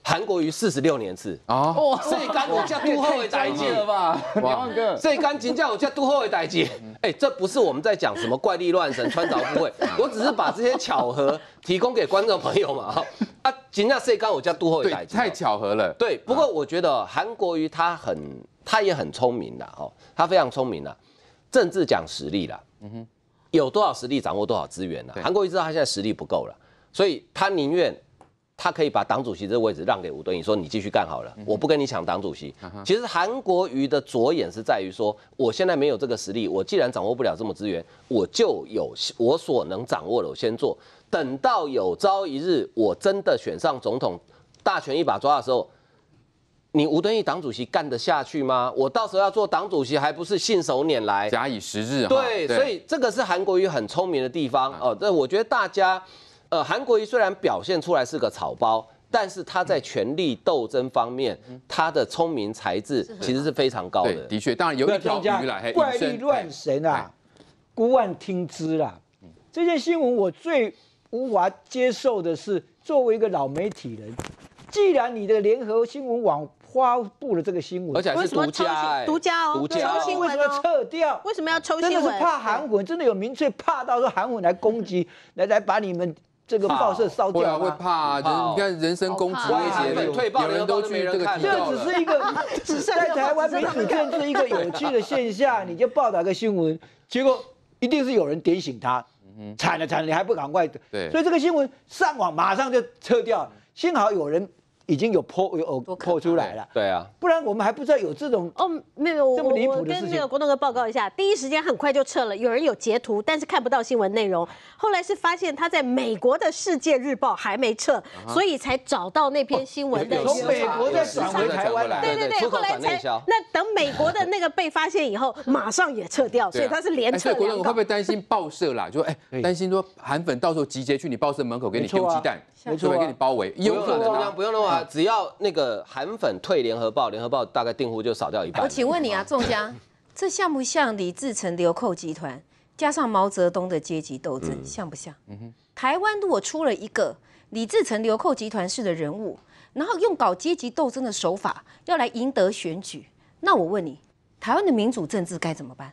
韩国鱼四十六年次啊！哇，所以金叫杜后尾呆鸡了吧，两万哥，所以金叫我叫杜后尾呆鸡。哎，这不是我们在讲什么怪力乱神、穿凿附会，我只是把这些巧合提供给观众朋友嘛。哈啊，金甲四缸我叫杜后尾呆鸡，太巧合了。对，不过我觉得韩国鱼他很，他也很聪明的哦，他非常聪明的，政治讲实力了。嗯哼。有多少实力掌握多少资源呢？韩国瑜知道他现在实力不够了，所以他宁愿他可以把党主席这位置让给吴敦义，说你继续干好了，我不跟你抢党主席。其实韩国瑜的着眼是在于说，我现在没有这个实力，我既然掌握不了这么资源，我就有我所能掌握的，我先做。等到有朝一日我真的选上总统，大权一把抓的时候。你吴敦义党主席干得下去吗？我到时候要做党主席，还不是信手拈来？假以时日。对，所以这个是韩国瑜很聪明的地方哦。但我觉得大家，呃，韩国瑜虽然表现出来是个草包，但是他在权力斗争方面，他的聪明才智其实是非常高的。的确，当然有一条鱼怪力乱神啊，孤案听之啦。这件新闻我最无法接受的是，作为一个老媒体人，既然你的联合新闻网。发布了这个新闻，而且是独家，独家哦，独家。为什么要撤掉？为什么要抽？真的是怕韩文，真的有明确怕到说韩文来攻击，来来把你们这个报社烧掉。会怕人，你看人身攻击、威胁，退报人都去这个。这只是 一个，在台湾媒体看是一个有趣的现象。你就报道个新闻，结果一定是有人点醒他，惨了惨了，你还不赶快？对。所以这个新闻上网马上就撤掉，幸好有人。已经有破有哦破出来了，对啊，不然我们还不知道有这种哦没有这么离谱的事情。我跟那个国栋哥报告一下，第一时间很快就撤了。有人有截图，但是看不到新闻内容。后来是发现他在美国的《世界日报》还没撤，所以才找到那篇新闻的。从美国的转回台湾，来，对对对，后来才那等美国的那个被发现以后，马上也撤掉，所以他是连撤。所以国栋，会不会担心报社啦？就 哎，担心说韩粉到时候集结去你报社门口给你丢鸡蛋，会不会给你包围？有可能啊，不用弄啊。啊，只要那个韩粉退联合报，联合报大概订户就少掉一半。我请问你啊，仲江，这像不像李自成流寇集团加上毛泽东的阶级斗争？像不像？嗯哼。台湾如果出了一个李自成流寇集团式的人物，然后用搞阶级斗争的手法要来赢得选举，那我问你，台湾的民主政治该怎么办？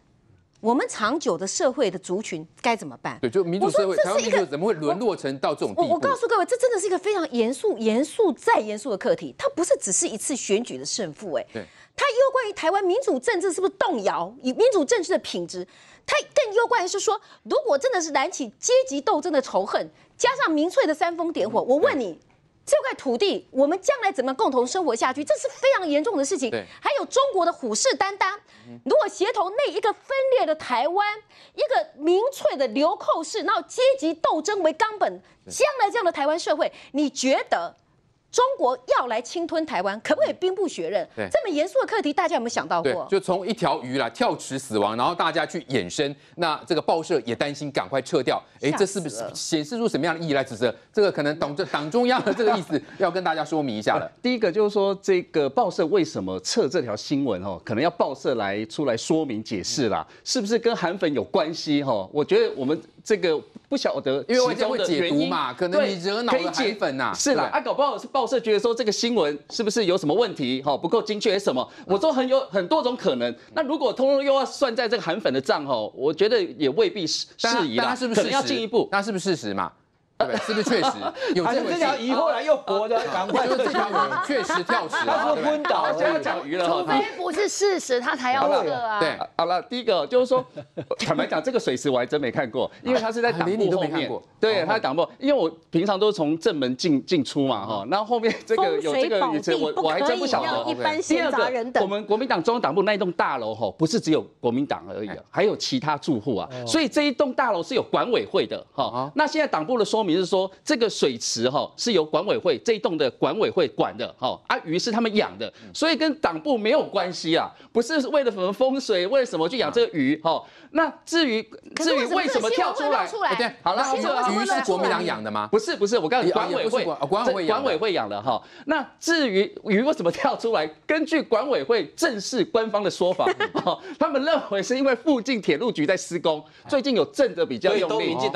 我们长久的社会的族群该怎么办？对，就民主社会一个怎么会沦落成到这种地步？我我告诉各位，这真的是一个非常严肃、严肃再严肃的课题。它不是只是一次选举的胜负，哎，对，它攸关于台湾民主政治是不是动摇，以民主政治的品质，它更攸关于是说，如果真的是燃起阶级斗争的仇恨，加上民粹的煽风点火，我问你。这块土地，我们将来怎么共同生活下去？这是非常严重的事情。还有中国的虎视眈眈。如果协同那一个分裂的台湾，一个民粹的流寇式，然后阶级斗争为纲本，将来这样的台湾社会，你觉得？中国要来侵吞台湾，可不可以兵不血刃？这么严肃的课题，大家有没有想到过？就从一条鱼啦，跳池死亡，然后大家去衍生，那这个报社也担心，赶快撤掉。哎，这是不是显示出什么样的意义来？指责这个可能党这 党中央的这个意思，要跟大家说明一下了。第一个就是说，这个报社为什么撤这条新闻哦？可能要报社来出来说明解释啦，是不是跟韩粉有关系哈？我觉得我们。这个不晓得，因为这样会解读嘛？可能你惹恼了韩粉呐，是啦，啊，搞不好是报社觉得说这个新闻是不是有什么问题？哈，不够精确，是什么？我说很有很多种可能。那如果通通又要算在这个韩粉的账哈，我觉得也未必是适宜啦。那是不是要进一步？那是不是事实嘛？是不是确实？有这叫鱼后来又活的，赶快这条鱼确实跳池，他说昏倒。讲鱼了，除非不是事实，他才要个啊。对，好了，第一个就是说，坦白讲，这个水池我还真没看过，因为他是在挡部后面。对，他在党部，因为我平常都是从正门进进出嘛，哈。那后面这个有这个，我我还真不晓得。第二个，我们国民党中央党部那一栋大楼，哈，不是只有国民党而已，还有其他住户啊。所以这一栋大楼是有管委会的，哈。那现在党部的说明。就是说这个水池哈是由管委会这一栋的管委会管的哈啊鱼是他们养的，所以跟党部没有关系啊，不是为了什么风水，为什么去养这个鱼哈？那至于至于为什么跳出来，对，好了，这鱼是国民党养的吗？不是不是，我告诉你，管委会管委会养的哈。那至于鱼为什么跳出来，根据管委会正式官方的说法，哦、他们认为是因为附近铁路局在施工，最近有震的比较，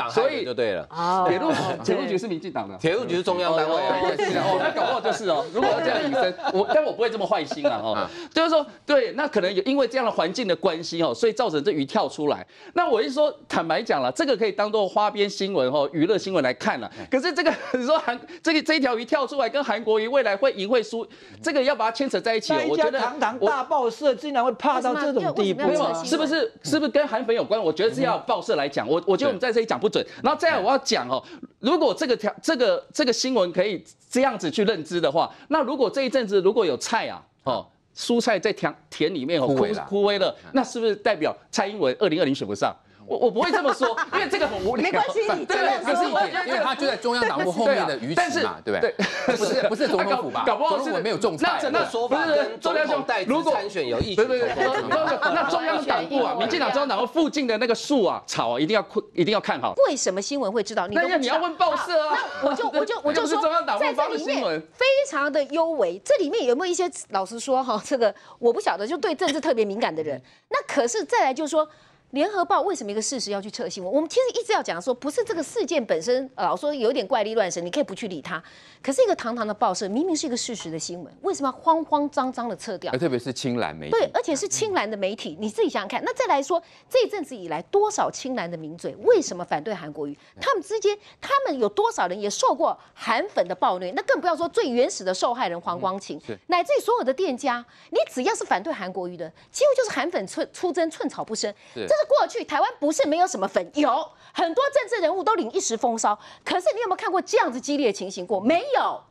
所以就对了，铁路。铁路局是民进党的，铁路局是中央单位啊，哦，那搞不好就是哦。如果要这样引申，我但我不会这么坏心啊，哦，就是说，对，那可能因为这样的环境的关系哦，所以造成这鱼跳出来。那我一说坦白讲了，这个可以当做花边新闻哦，娱乐新闻来看了。可是这个 你说韩这个这一条鱼跳出来，跟韩国鱼未来会赢会输，这个要把它牵扯在一起，我觉得堂堂大报社竟然会怕到这种地步，是不是是不是跟韩粉有关？我觉得是要报社来讲，我我觉得我们在这里讲不准。然后这样我要讲哦。如果这个条这个这个新闻可以这样子去认知的话，那如果这一阵子如果有菜啊，哦，蔬菜在田田里面哦枯萎枯萎了，那是不是代表蔡英文二零二零选不上？我我不会这么说，因为这个很无理。没关系，对，只是一点，因为他就在中央党部后面的鱼池嘛，对不对？不是不是 总统府吧？搞不好是没有种菜那说法。跟是，中央党如果参选有异，思，那中央党部啊，民进党中央党部附近的那个树啊、草啊，一定要一定要看好。为什么新闻会知道？那你要问报社啊。那我就我就我就说，在这里面非常的优美。这里面有没有一些老实说哈，这个我不晓得，就对政治特别敏感的人。那可是再来就是说。联合报为什么一个事实要去撤新闻？我们其实一直要讲说，不是这个事件本身老说有点怪力乱神，你可以不去理它。可是一个堂堂的报社，明明是一个事实的新闻，为什么要慌慌张张的撤掉？而特别是青蓝媒对，而且是青蓝的媒体，你自己想想看。那再来说这一阵子以来，多少青蓝的名嘴为什么反对韩国瑜？他们之间，他们有多少人也受过韩粉的暴虐？那更不要说最原始的受害人黄光琴，乃至于所有的店家，你只要是反对韩国瑜的，几乎就是韩粉寸出征寸草不生。这是。过去台湾不是没有什么粉，有很多政治人物都领一时风骚。可是你有没有看过这样子激烈情形过？没有。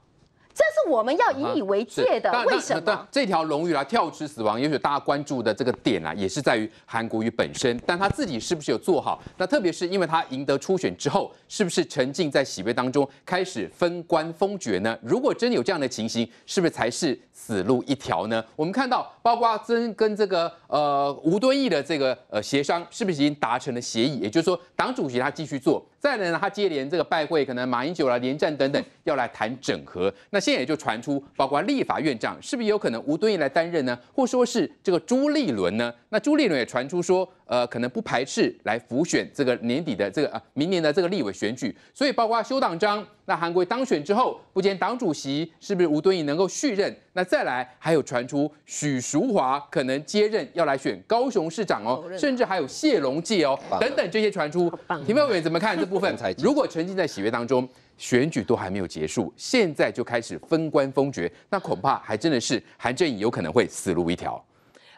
这是我们要引以为戒的。为什么？这条龙鱼来跳池死亡，也许大家关注的这个点啊，也是在于韩国瑜本身。但他自己是不是有做好？那特别是因为他赢得初选之后，是不是沉浸在喜悦当中，开始分官封爵呢？如果真有这样的情形，是不是才是死路一条呢？我们看到，包括真跟这个呃吴敦义的这个呃协商，是不是已经达成了协议？也就是说，党主席他继续做。再呢，他接连这个拜会，可能马英九啦、连战等等，要来谈整合。那现在也就传出，包括立法院长是不是有可能吴敦义来担任呢？或说是这个朱立伦呢？那朱立伦也传出说。呃，可能不排斥来浮选这个年底的这个啊，明年的这个立委选举。所以，包括修党章，那韩国当选之后，不仅党主席是不是吴敦义能够续任？那再来，还有传出许淑华可能接任要来选高雄市长哦，甚至还有谢龙介哦等等这些传出。评委员怎么看这部分？如果沉浸在喜悦当中，选举都还没有结束，现在就开始分官封爵，那恐怕还真的是韩正颖有可能会死路一条。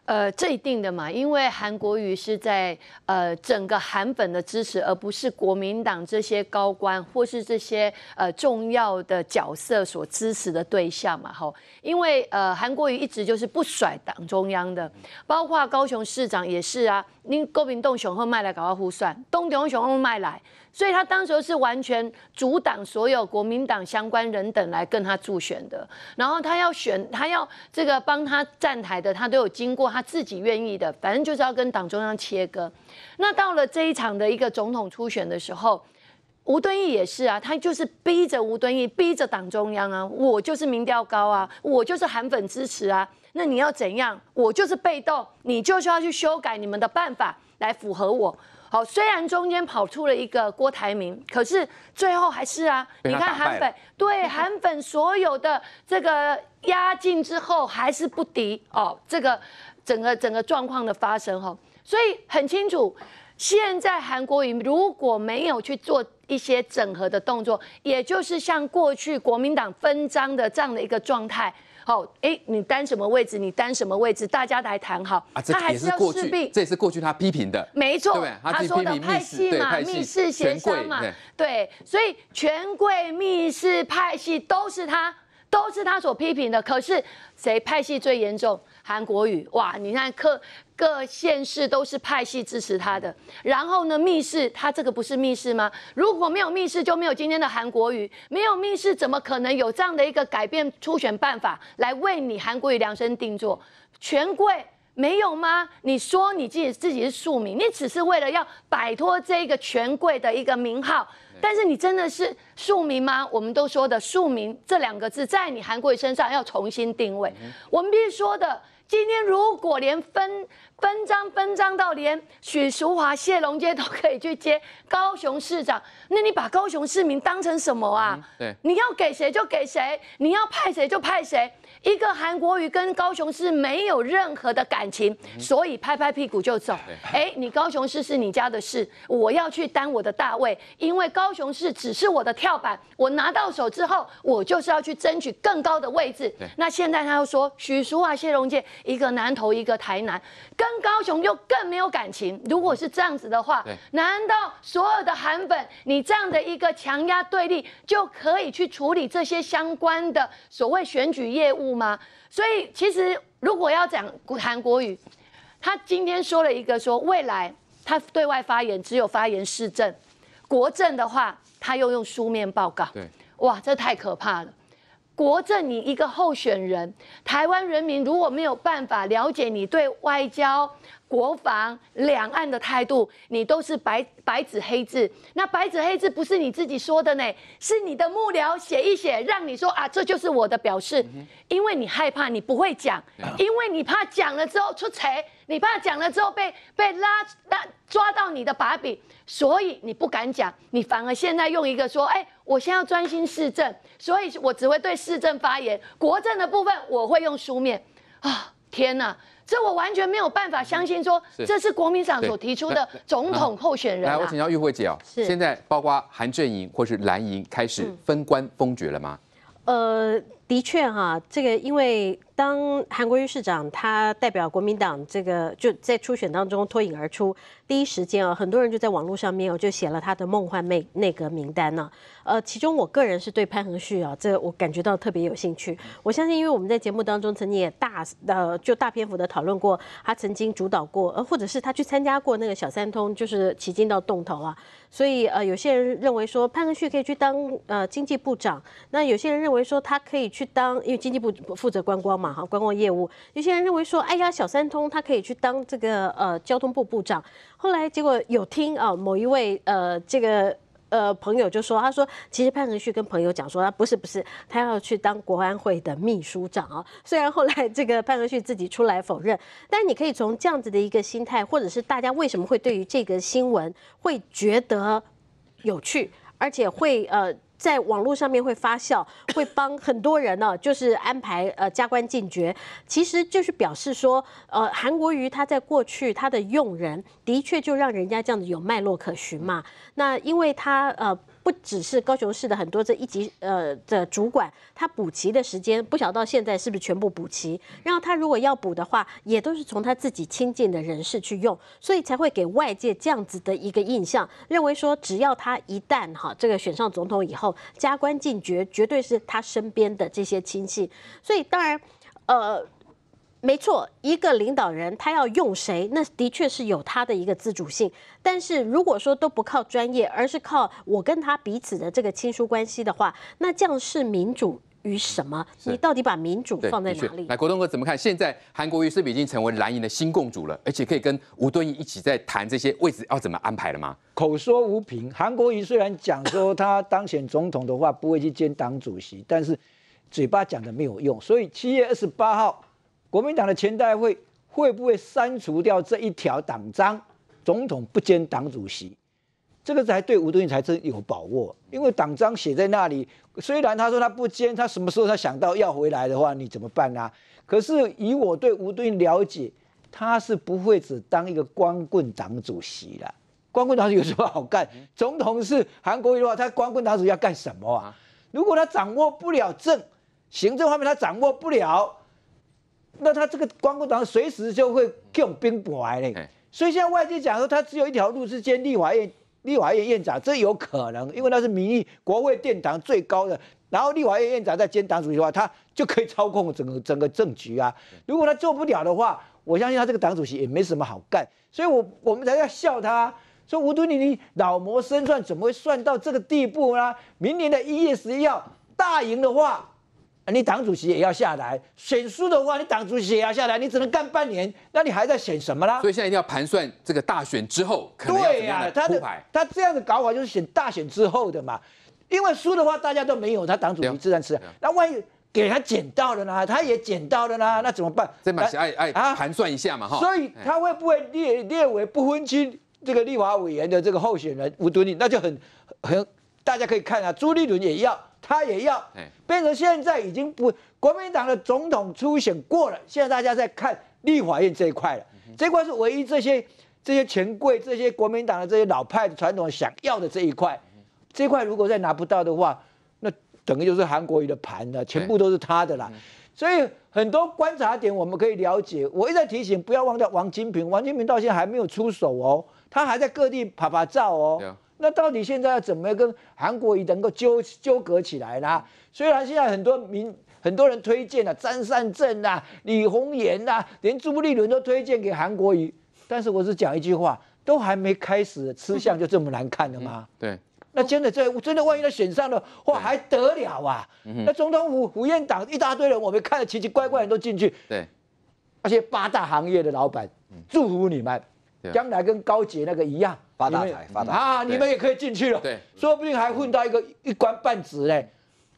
呃，这一定的嘛，因为韩国瑜是在呃整个韩粉的支持，而不是国民党这些高官或是这些呃重要的角色所支持的对象嘛，吼。因为呃韩国瑜一直就是不甩党中央的，包括高雄市长也是啊，您国民动雄后卖来搞个胡算，东雄雄后卖来。所以他当时是完全阻挡所有国民党相关人等来跟他助选的，然后他要选，他要这个帮他站台的，他都有经过他自己愿意的，反正就是要跟党中央切割。那到了这一场的一个总统初选的时候，吴敦义也是啊，他就是逼着吴敦义，逼着党中央啊，我就是民调高啊，我就是韩粉支持啊，那你要怎样？我就是被动，你就需要去修改你们的办法来符合我。好，虽然中间跑出了一个郭台铭，可是最后还是啊，你看韩粉对 韩粉所有的这个压境之后，还是不敌哦，这个整个整个状况的发生哈，所以很清楚，现在韩国瑜如果没有去做一些整合的动作，也就是像过去国民党分赃的这样的一个状态。好，哎，你担什么位置？你担什么位置？大家来谈好。啊，这也是过去，这也是过去他批评的。没错，他说的派系嘛，密室协商嘛，对。所以权贵密室派系都是他，都是他所批评的。可是谁派系最严重？韩国瑜哇，你看科。各县市都是派系支持他的，然后呢，密室他这个不是密室吗？如果没有密室，就没有今天的韩国瑜，没有密室，怎么可能有这样的一个改变初选办法来为你韩国瑜量身定做？权贵没有吗？你说你自己自己是庶民，你只是为了要摆脱这个权贵的一个名号，但是你真的是庶民吗？我们都说的庶民这两个字，在你韩国瑜身上要重新定位。我们必须说的。今天如果连分分赃分赃到连许淑华谢龙介都可以去接高雄市长，那你把高雄市民当成什么啊？对，你要给谁就给谁，你要派谁就派谁。一个韩国瑜跟高雄市没有任何的感情，所以拍拍屁股就走。哎，你高雄市是你家的事，我要去担我的大位，因为高雄市只是我的跳板。我拿到手之后，我就是要去争取更高的位置。那现在他又说，许淑啊，谢荣介，一个南投，一个台南，跟高雄又更没有感情。如果是这样子的话，难道所有的韩粉，你这样的一个强压对立，就可以去处理这些相关的所谓选举业务？吗？所以其实如果要讲韩国语，他今天说了一个说未来他对外发言只有发言市政，国政的话他又用书面报告。对，哇，这太可怕了。国政，你一个候选人，台湾人民如果没有办法了解你对外交、国防、两岸的态度，你都是白白纸黑字。那白纸黑字不是你自己说的呢，是你的幕僚写一写，让你说啊，这就是我的表示。因为你害怕，你不会讲，因为你怕讲了之后出丑。你爸讲了之后被被拉拉抓到你的把柄，所以你不敢讲，你反而现在用一个说，哎，我先要专心市政，所以我只会对市政发言，国政的部分我会用书面。啊，天哪，这我完全没有办法相信，说这是国民党所提出的总统候选人。来，我请教玉慧姐哦，现在包括韩阵营或是蓝营开始分官封爵了吗？呃。的确哈，这个因为当韩国瑜市长，他代表国民党，这个就在初选当中脱颖而出。第一时间啊，很多人就在网络上面哦，就写了他的梦幻内内阁名单呢。呃，其中我个人是对潘恒旭啊，这我感觉到特别有兴趣。我相信，因为我们在节目当中曾经也大呃就大篇幅的讨论过，他曾经主导过，呃或者是他去参加过那个小三通，就是起劲到洞头啊。所以呃，有些人认为说潘恒旭可以去当呃经济部长，那有些人认为说他可以。去当，因为经济部负责观光嘛，哈，观光业务。有些人认为说，哎呀，小三通他可以去当这个呃交通部部长。后来结果有听啊，某一位呃这个呃朋友就说，他说其实潘恒旭跟朋友讲说，他不是不是，他要去当国安会的秘书长啊。虽然后来这个潘恒旭自己出来否认，但你可以从这样子的一个心态，或者是大家为什么会对于这个新闻会觉得有趣，而且会呃。在网络上面会发酵，会帮很多人呢，就是安排呃加官进爵，其实就是表示说，呃，韩国瑜他在过去他的用人的确就让人家这样子有脉络可循嘛。那因为他呃。不只是高雄市的很多这一级呃的主管，他补齐的时间，不晓得到现在是不是全部补齐。然后他如果要补的话，也都是从他自己亲近的人士去用，所以才会给外界这样子的一个印象，认为说只要他一旦哈这个选上总统以后，加官进爵，绝对是他身边的这些亲戚。所以当然，呃。没错，一个领导人他要用谁，那的确是有他的一个自主性。但是如果说都不靠专业，而是靠我跟他彼此的这个亲疏关系的话，那这样是民主与什么？你到底把民主放在哪里？来，国栋哥怎么看？现在韩国瑜是不是已经成为蓝营的新共主了？而且可以跟吴敦义一起在谈这些位置要怎么安排了吗？口说无凭，韩国瑜虽然讲说他当选总统的话不会去兼党主席，但是嘴巴讲的没有用。所以七月二十八号。国民党的前代会会不会删除掉这一条党章？总统不兼党主席，这个才对吴敦义才真有把握。因为党章写在那里，虽然他说他不兼，他什么时候他想到要回来的话，你怎么办呢？可是以我对吴敦义了解，他是不会只当一个光棍党主席的。光棍党有什么好干？总统是韩国的话，他光棍党主席要干什么啊？如果他掌握不了政，行政方面他掌握不了。那他这个光棍党随时就会用兵过来嘞，所以现在外界讲说他只有一条路是兼立法院立法院院长，这有可能，因为那是民意国会殿堂最高的，然后立法院院长再兼党主席的话，他就可以操控整个整个政局啊。如果他做不了的话，我相信他这个党主席也没什么好干，所以我我们才要笑他，说吴敦义你老谋深算，怎么会算到这个地步呢？明年的一月十一号大赢的话。你党主席也要下来选输的话，你党主席也要下来，你只能干半年，那你还在选什么啦？所以现在一定要盘算这个大选之后，对呀，他的他这样的搞法就是选大选之后的嘛，因为输的话大家都没有他党主席自然吃。那万一给他捡到了呢？他也捡到了呢，那怎么办？这嘛，爱爱啊盘算一下嘛哈。所以他会不会列列为不分区这个立法委员的这个候选人吴敦义，那就很很大家可以看啊，朱立伦也要。他也要变成现在已经不国民党的总统出选过了，现在大家在看立法院这一块了，这块是唯一这些这些权贵、这些国民党的这些老派的传统想要的这一块，这块如果再拿不到的话，那等于就是韩国瑜的盘了，全部都是他的啦。所以很多观察点我们可以了解，我一再提醒不要忘掉王金平，王金平到现在还没有出手哦，他还在各地拍拍照哦。那到底现在要怎么跟韩国瑜能够纠纠葛起来呢？虽然现在很多民很多人推荐了张善政啊、李红言啊，连朱立伦都推荐给韩国瑜，但是我只讲一句话，都还没开始，吃相就这么难看的吗？对。那真的，这真的，万一他选上了，哇，还得了啊？那总统府吴院党一大堆人，我们看奇奇怪怪人都进去。对。那些八大行业的老板，祝福你们，将来跟高捷那个一样。发大财，发大啊！你们也可以进去了，对，说不定还混到一个一官半职嘞，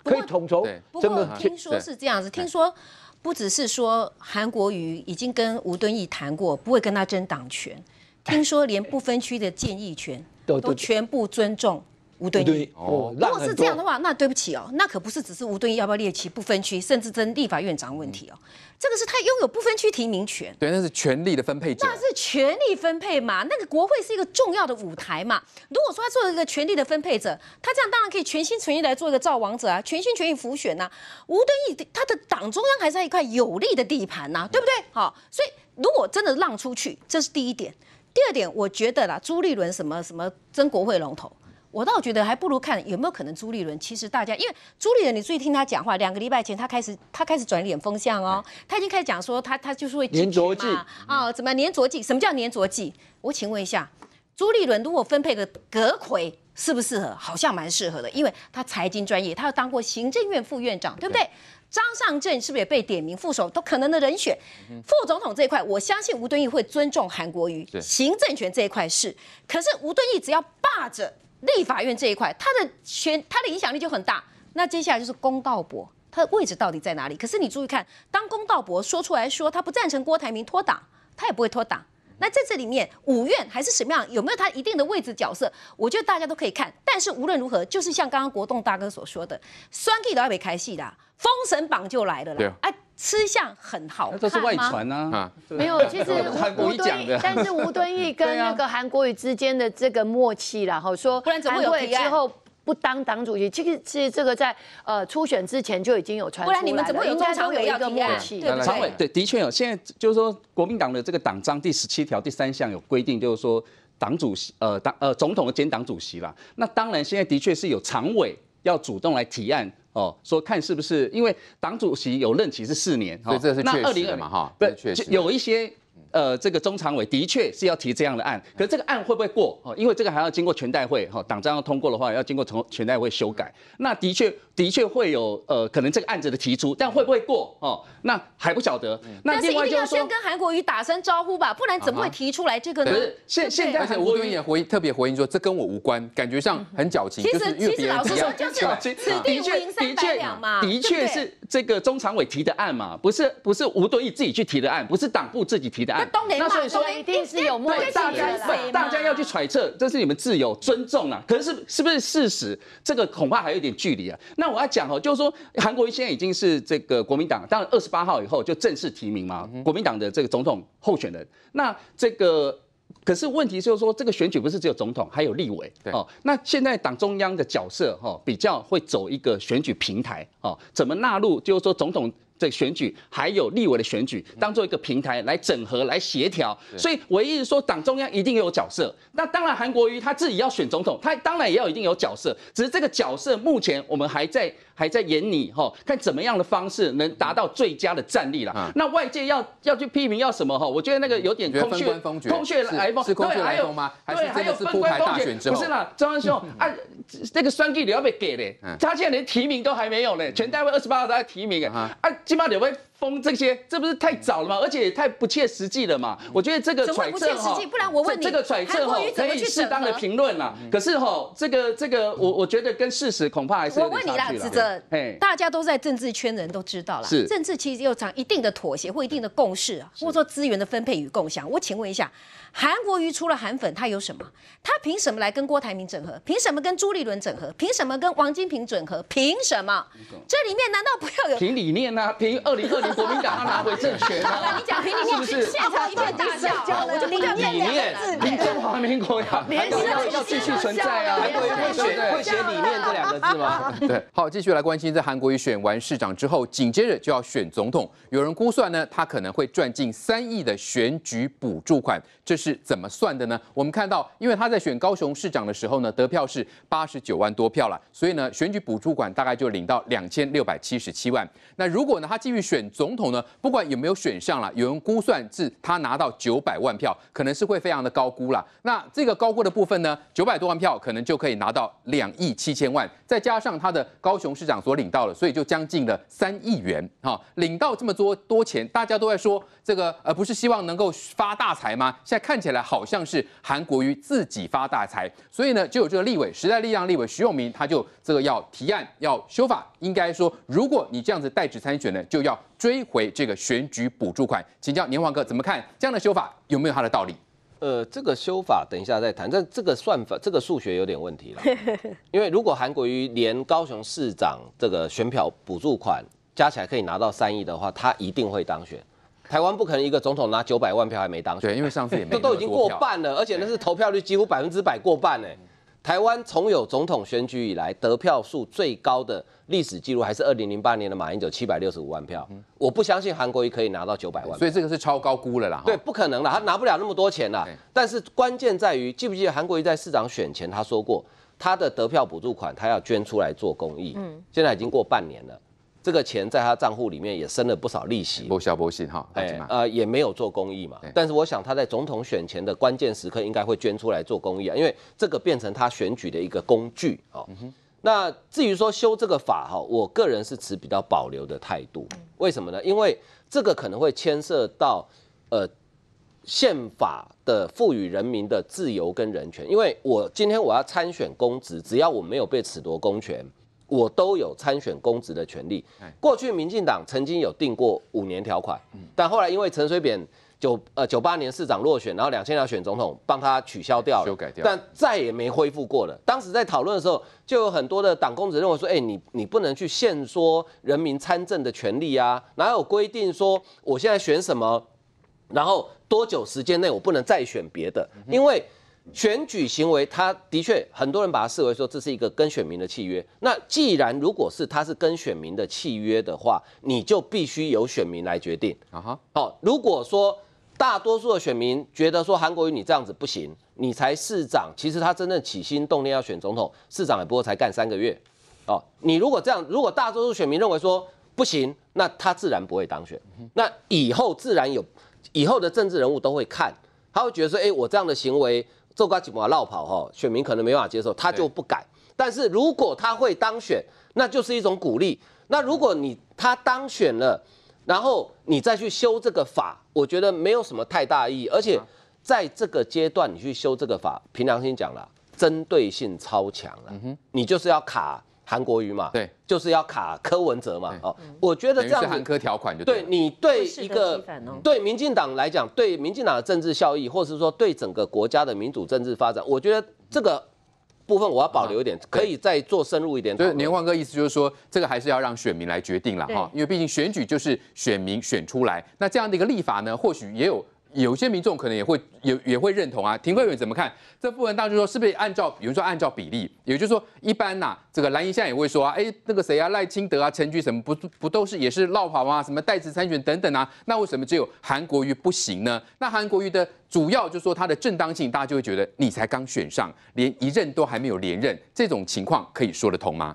可以统筹。不过听说是这样子，听说不只是说韩国瑜已经跟吴敦义谈过，不会跟他争党权，听说连不分区的建议权都全部尊重。吴敦义哦，如果是这样的话，那对不起哦，那可不是只是吴敦义要不要列席不分区，甚至争立法院长问题哦，这个是他拥有不分区提名权。对，那是权力的分配那是权力分配嘛？那个国会是一个重要的舞台嘛？如果说他做一个权力的分配者，他这样当然可以全心全意来做一个造王者啊，全心全意辅选呐。吴敦义他的党中央还是一块有利的地盘呐，对不对？好，所以如果真的让出去，这是第一点。第二点，我觉得啦，朱立伦什么什么争国会龙头。我倒觉得还不如看有没有可能朱立伦，其实大家因为朱立伦，你注意听他讲话，两个礼拜前他开始他开始转脸风向哦，他已经开始讲说他他就是会粘着剂啊，怎么粘着剂？什么叫粘着剂？我请问一下，朱立伦如果分配个阁魁。适不适合？好像蛮适合的，因为他财经专业，他有当过行政院副院长，对不对？张尚镇是不是也被点名副手都可能的人选？副总统这一块，我相信吴敦义会尊重韩国瑜，行政权这一块是，可是吴敦义只要霸着。立法院这一块，他的权、他的影响力就很大。那接下来就是公道博，他的位置到底在哪里？可是你注意看，当公道博说出来说他不赞成郭台铭脱党，他也不会脱党。那在这里面，五院还是什么样？有没有他一定的位置角色？我觉得大家都可以看。但是无论如何，就是像刚刚国栋大哥所说的，三 K 都要被开戏的，封神榜就来了啦。对啊。吃相很好，这是外传呢、啊，没有，其实吴敦义，但是吴敦义跟那个韩国瑜之间的这个默契，然后说，不然怎么会之后不当党主席？其实，其实这个在呃初选之前就已经有传出啦。应该都有一个默契，对，常委对，的确有。现在就是说，国民党的这个党章第十七条第三项有规定，就是说党主席，呃，党呃总统的兼党主席啦。那当然，现在的确是有常委要主动来提案。哦，说看是不是因为党主席有任期是四年，所以这是确实。那二零二嘛，哈，对，有一些。呃，这个中常委的确是要提这样的案，可是这个案会不会过哦？因为这个还要经过全代会哈，党章要通过的话，要经过从全代会修改。那的确的确会有呃，可能这个案子的提出，但会不会过哦？那还不晓得。那另外就是说，先跟韩国瑜打声招呼吧，不然怎么会提出来这个？可是现现在吴敦义也回特别回应说，这跟我无关，感觉像很矫情。其实其实老实说，就是此地无银三百两嘛，的确是这个中常委提的案嘛，不是不是吴敦义自己去提的案，不是党部自己提。那当然，那所以说一定是有目的，大家要去揣测，这是你们自由尊重啊。可是是不是事实？这个恐怕还有一点距离啊。那我要讲哦，就是说韩国现在已经是这个国民党，当然二十八号以后就正式提名嘛，国民党的这个总统候选人。那这个可是问题就是说，这个选举不是只有总统，还有立委。哦，那现在党中央的角色哦，比较会走一个选举平台哦，怎么纳入？就是说总统。这选举还有立委的选举，当做一个平台来整合、来协调。所以我一直说，党中央一定有角色。那当然，韩国瑜他自己要选总统，他当然也要一定有角色。只是这个角色目前我们还在。还在演你哈，看怎么样的方式能达到最佳的战力了。那外界要要去批评要什么哈？我觉得那个有点空穴，空穴来风。对，还有分官风选，不是啦，中央兄，啊，那个双巨你要被给嘞，他现在连提名都还没有嘞，全单位二十八号在提名哎，啊，起码两位。封这些，这不是太早了吗？而且也太不切实际了嘛！我觉得这个揣测，哈，这个揣测可以适当的评论啦。可是哈，这个这个，我我觉得跟事实恐怕还是我问你啦，指责。大家都在政治圈，人都知道啦。是政治其实有讲一定的妥协或一定的共识，或者说资源的分配与共享。我请问一下。韩国瑜除了韩粉，他有什么？他凭什么来跟郭台铭整合？凭什么跟朱立伦整合？凭什么跟王金平整合？凭什么？这里面难道不要有？凭理念啊！凭二零二零国民党拿回政权啊！你讲凭理念是不是？场一边打我就边理念，凭中华民、国呀、党，理念要继续存在啊！韩国瑜会选会写理念这两个字吗？对，好，继续来关心，在韩国瑜选完市长之后，紧接着就要选总统。有人估算呢，他可能会赚进三亿的选举补助款，这是。是怎么算的呢？我们看到，因为他在选高雄市长的时候呢，得票是八十九万多票了，所以呢，选举补助款大概就领到两千六百七十七万。那如果呢，他继续选总统呢，不管有没有选上了，有人估算至他拿到九百万票，可能是会非常的高估了。那这个高估的部分呢，九百多万票可能就可以拿到两亿七千万，再加上他的高雄市长所领到了，所以就将近了三亿元。哈，领到这么多多钱，大家都在说这个，呃，不是希望能够发大财吗？现在。看起来好像是韩国瑜自己发大财，所以呢就有这个立委时代力量立委徐永明，他就这个要提案要修法，应该说如果你这样子代职参选呢，就要追回这个选举补助款。请教年华哥怎么看这样的修法有没有他的道理？呃，这个修法等一下再谈，但这个算法这个数学有点问题了，因为如果韩国瑜连高雄市长这个选票补助款加起来可以拿到三亿的话，他一定会当选。台湾不可能一个总统拿九百万票还没当，对，因为上次也没 都已经过半了，而且那是投票率几乎百分之百过半呢。台湾从有总统选举以来得票数最高的历史记录还是二零零八年的马英九七百六十五万票，我不相信韩国瑜可以拿到九百万，所以这个是超高估了啦。对，不可能啦，他拿不了那么多钱啦。但是关键在于，记不记得韩国瑜在市长选前他说过，他的得票补助款他要捐出来做公益，现在已经过半年了。这个钱在他账户里面也生了不少利息，不小不信哈，呃，也没有做公益嘛。但是我想他在总统选前的关键时刻，应该会捐出来做公益，啊，因为这个变成他选举的一个工具啊。那至于说修这个法哈，我个人是持比较保留的态度，为什么呢？因为这个可能会牵涉到呃宪法的赋予人民的自由跟人权。因为我今天我要参选公职，只要我没有被褫夺公权。我都有参选公职的权利。过去民进党曾经有定过五年条款，但后来因为陈水扁九呃九八年市长落选，然后两千年选总统帮他取消掉了，修改掉，但再也没恢复过了。当时在讨论的时候，就有很多的党公职认为说，哎，你你不能去限缩人民参政的权利啊，哪有规定说我现在选什么，然后多久时间内我不能再选别的？因为选举行为，他的确很多人把它视为说这是一个跟选民的契约。那既然如果是他是跟选民的契约的话，你就必须由选民来决定啊哈。好，如果说大多数的选民觉得说韩国瑜你这样子不行，你才市长，其实他真正起心动念要选总统，市长也不过才干三个月哦。你如果这样，如果大多数选民认为说不行，那他自然不会当选。那以后自然有以后的政治人物都会看，他会觉得说，哎，我这样的行为。做官几毛要绕跑哈，选民可能没办法接受，他就不敢。但是如果他会当选，那就是一种鼓励。那如果你他当选了，然后你再去修这个法，我觉得没有什么太大意义。而且在这个阶段，你去修这个法，平良心讲了，针对性超强了，你就是要卡。韩国瑜嘛，对，就是要卡柯文哲嘛。哦，我觉得这样子，韩科条款就对你对一个对民进党来讲，对民进党的政治效益，或是说对整个国家的民主政治发展，我觉得这个部分我要保留一点，可以再做深入一点。所以年环哥意思就是说，这个还是要让选民来决定了哈，因为毕竟选举就是选民选出来。那这样的一个立法呢，或许也有。有些民众可能也会也也会认同啊，庭会委员怎么看这部分？大家说是不是按照，比如说按照比例，也就是说一般呐，这个蓝营现在也会说啊，哎那个谁啊赖清德啊陈菊什么不不都是也是绕跑啊，什么代职参选等等啊，那为什么只有韩国瑜不行呢？那韩国瑜的主要就是说他的正当性，大家就会觉得你才刚选上，连一任都还没有连任，这种情况可以说得通吗？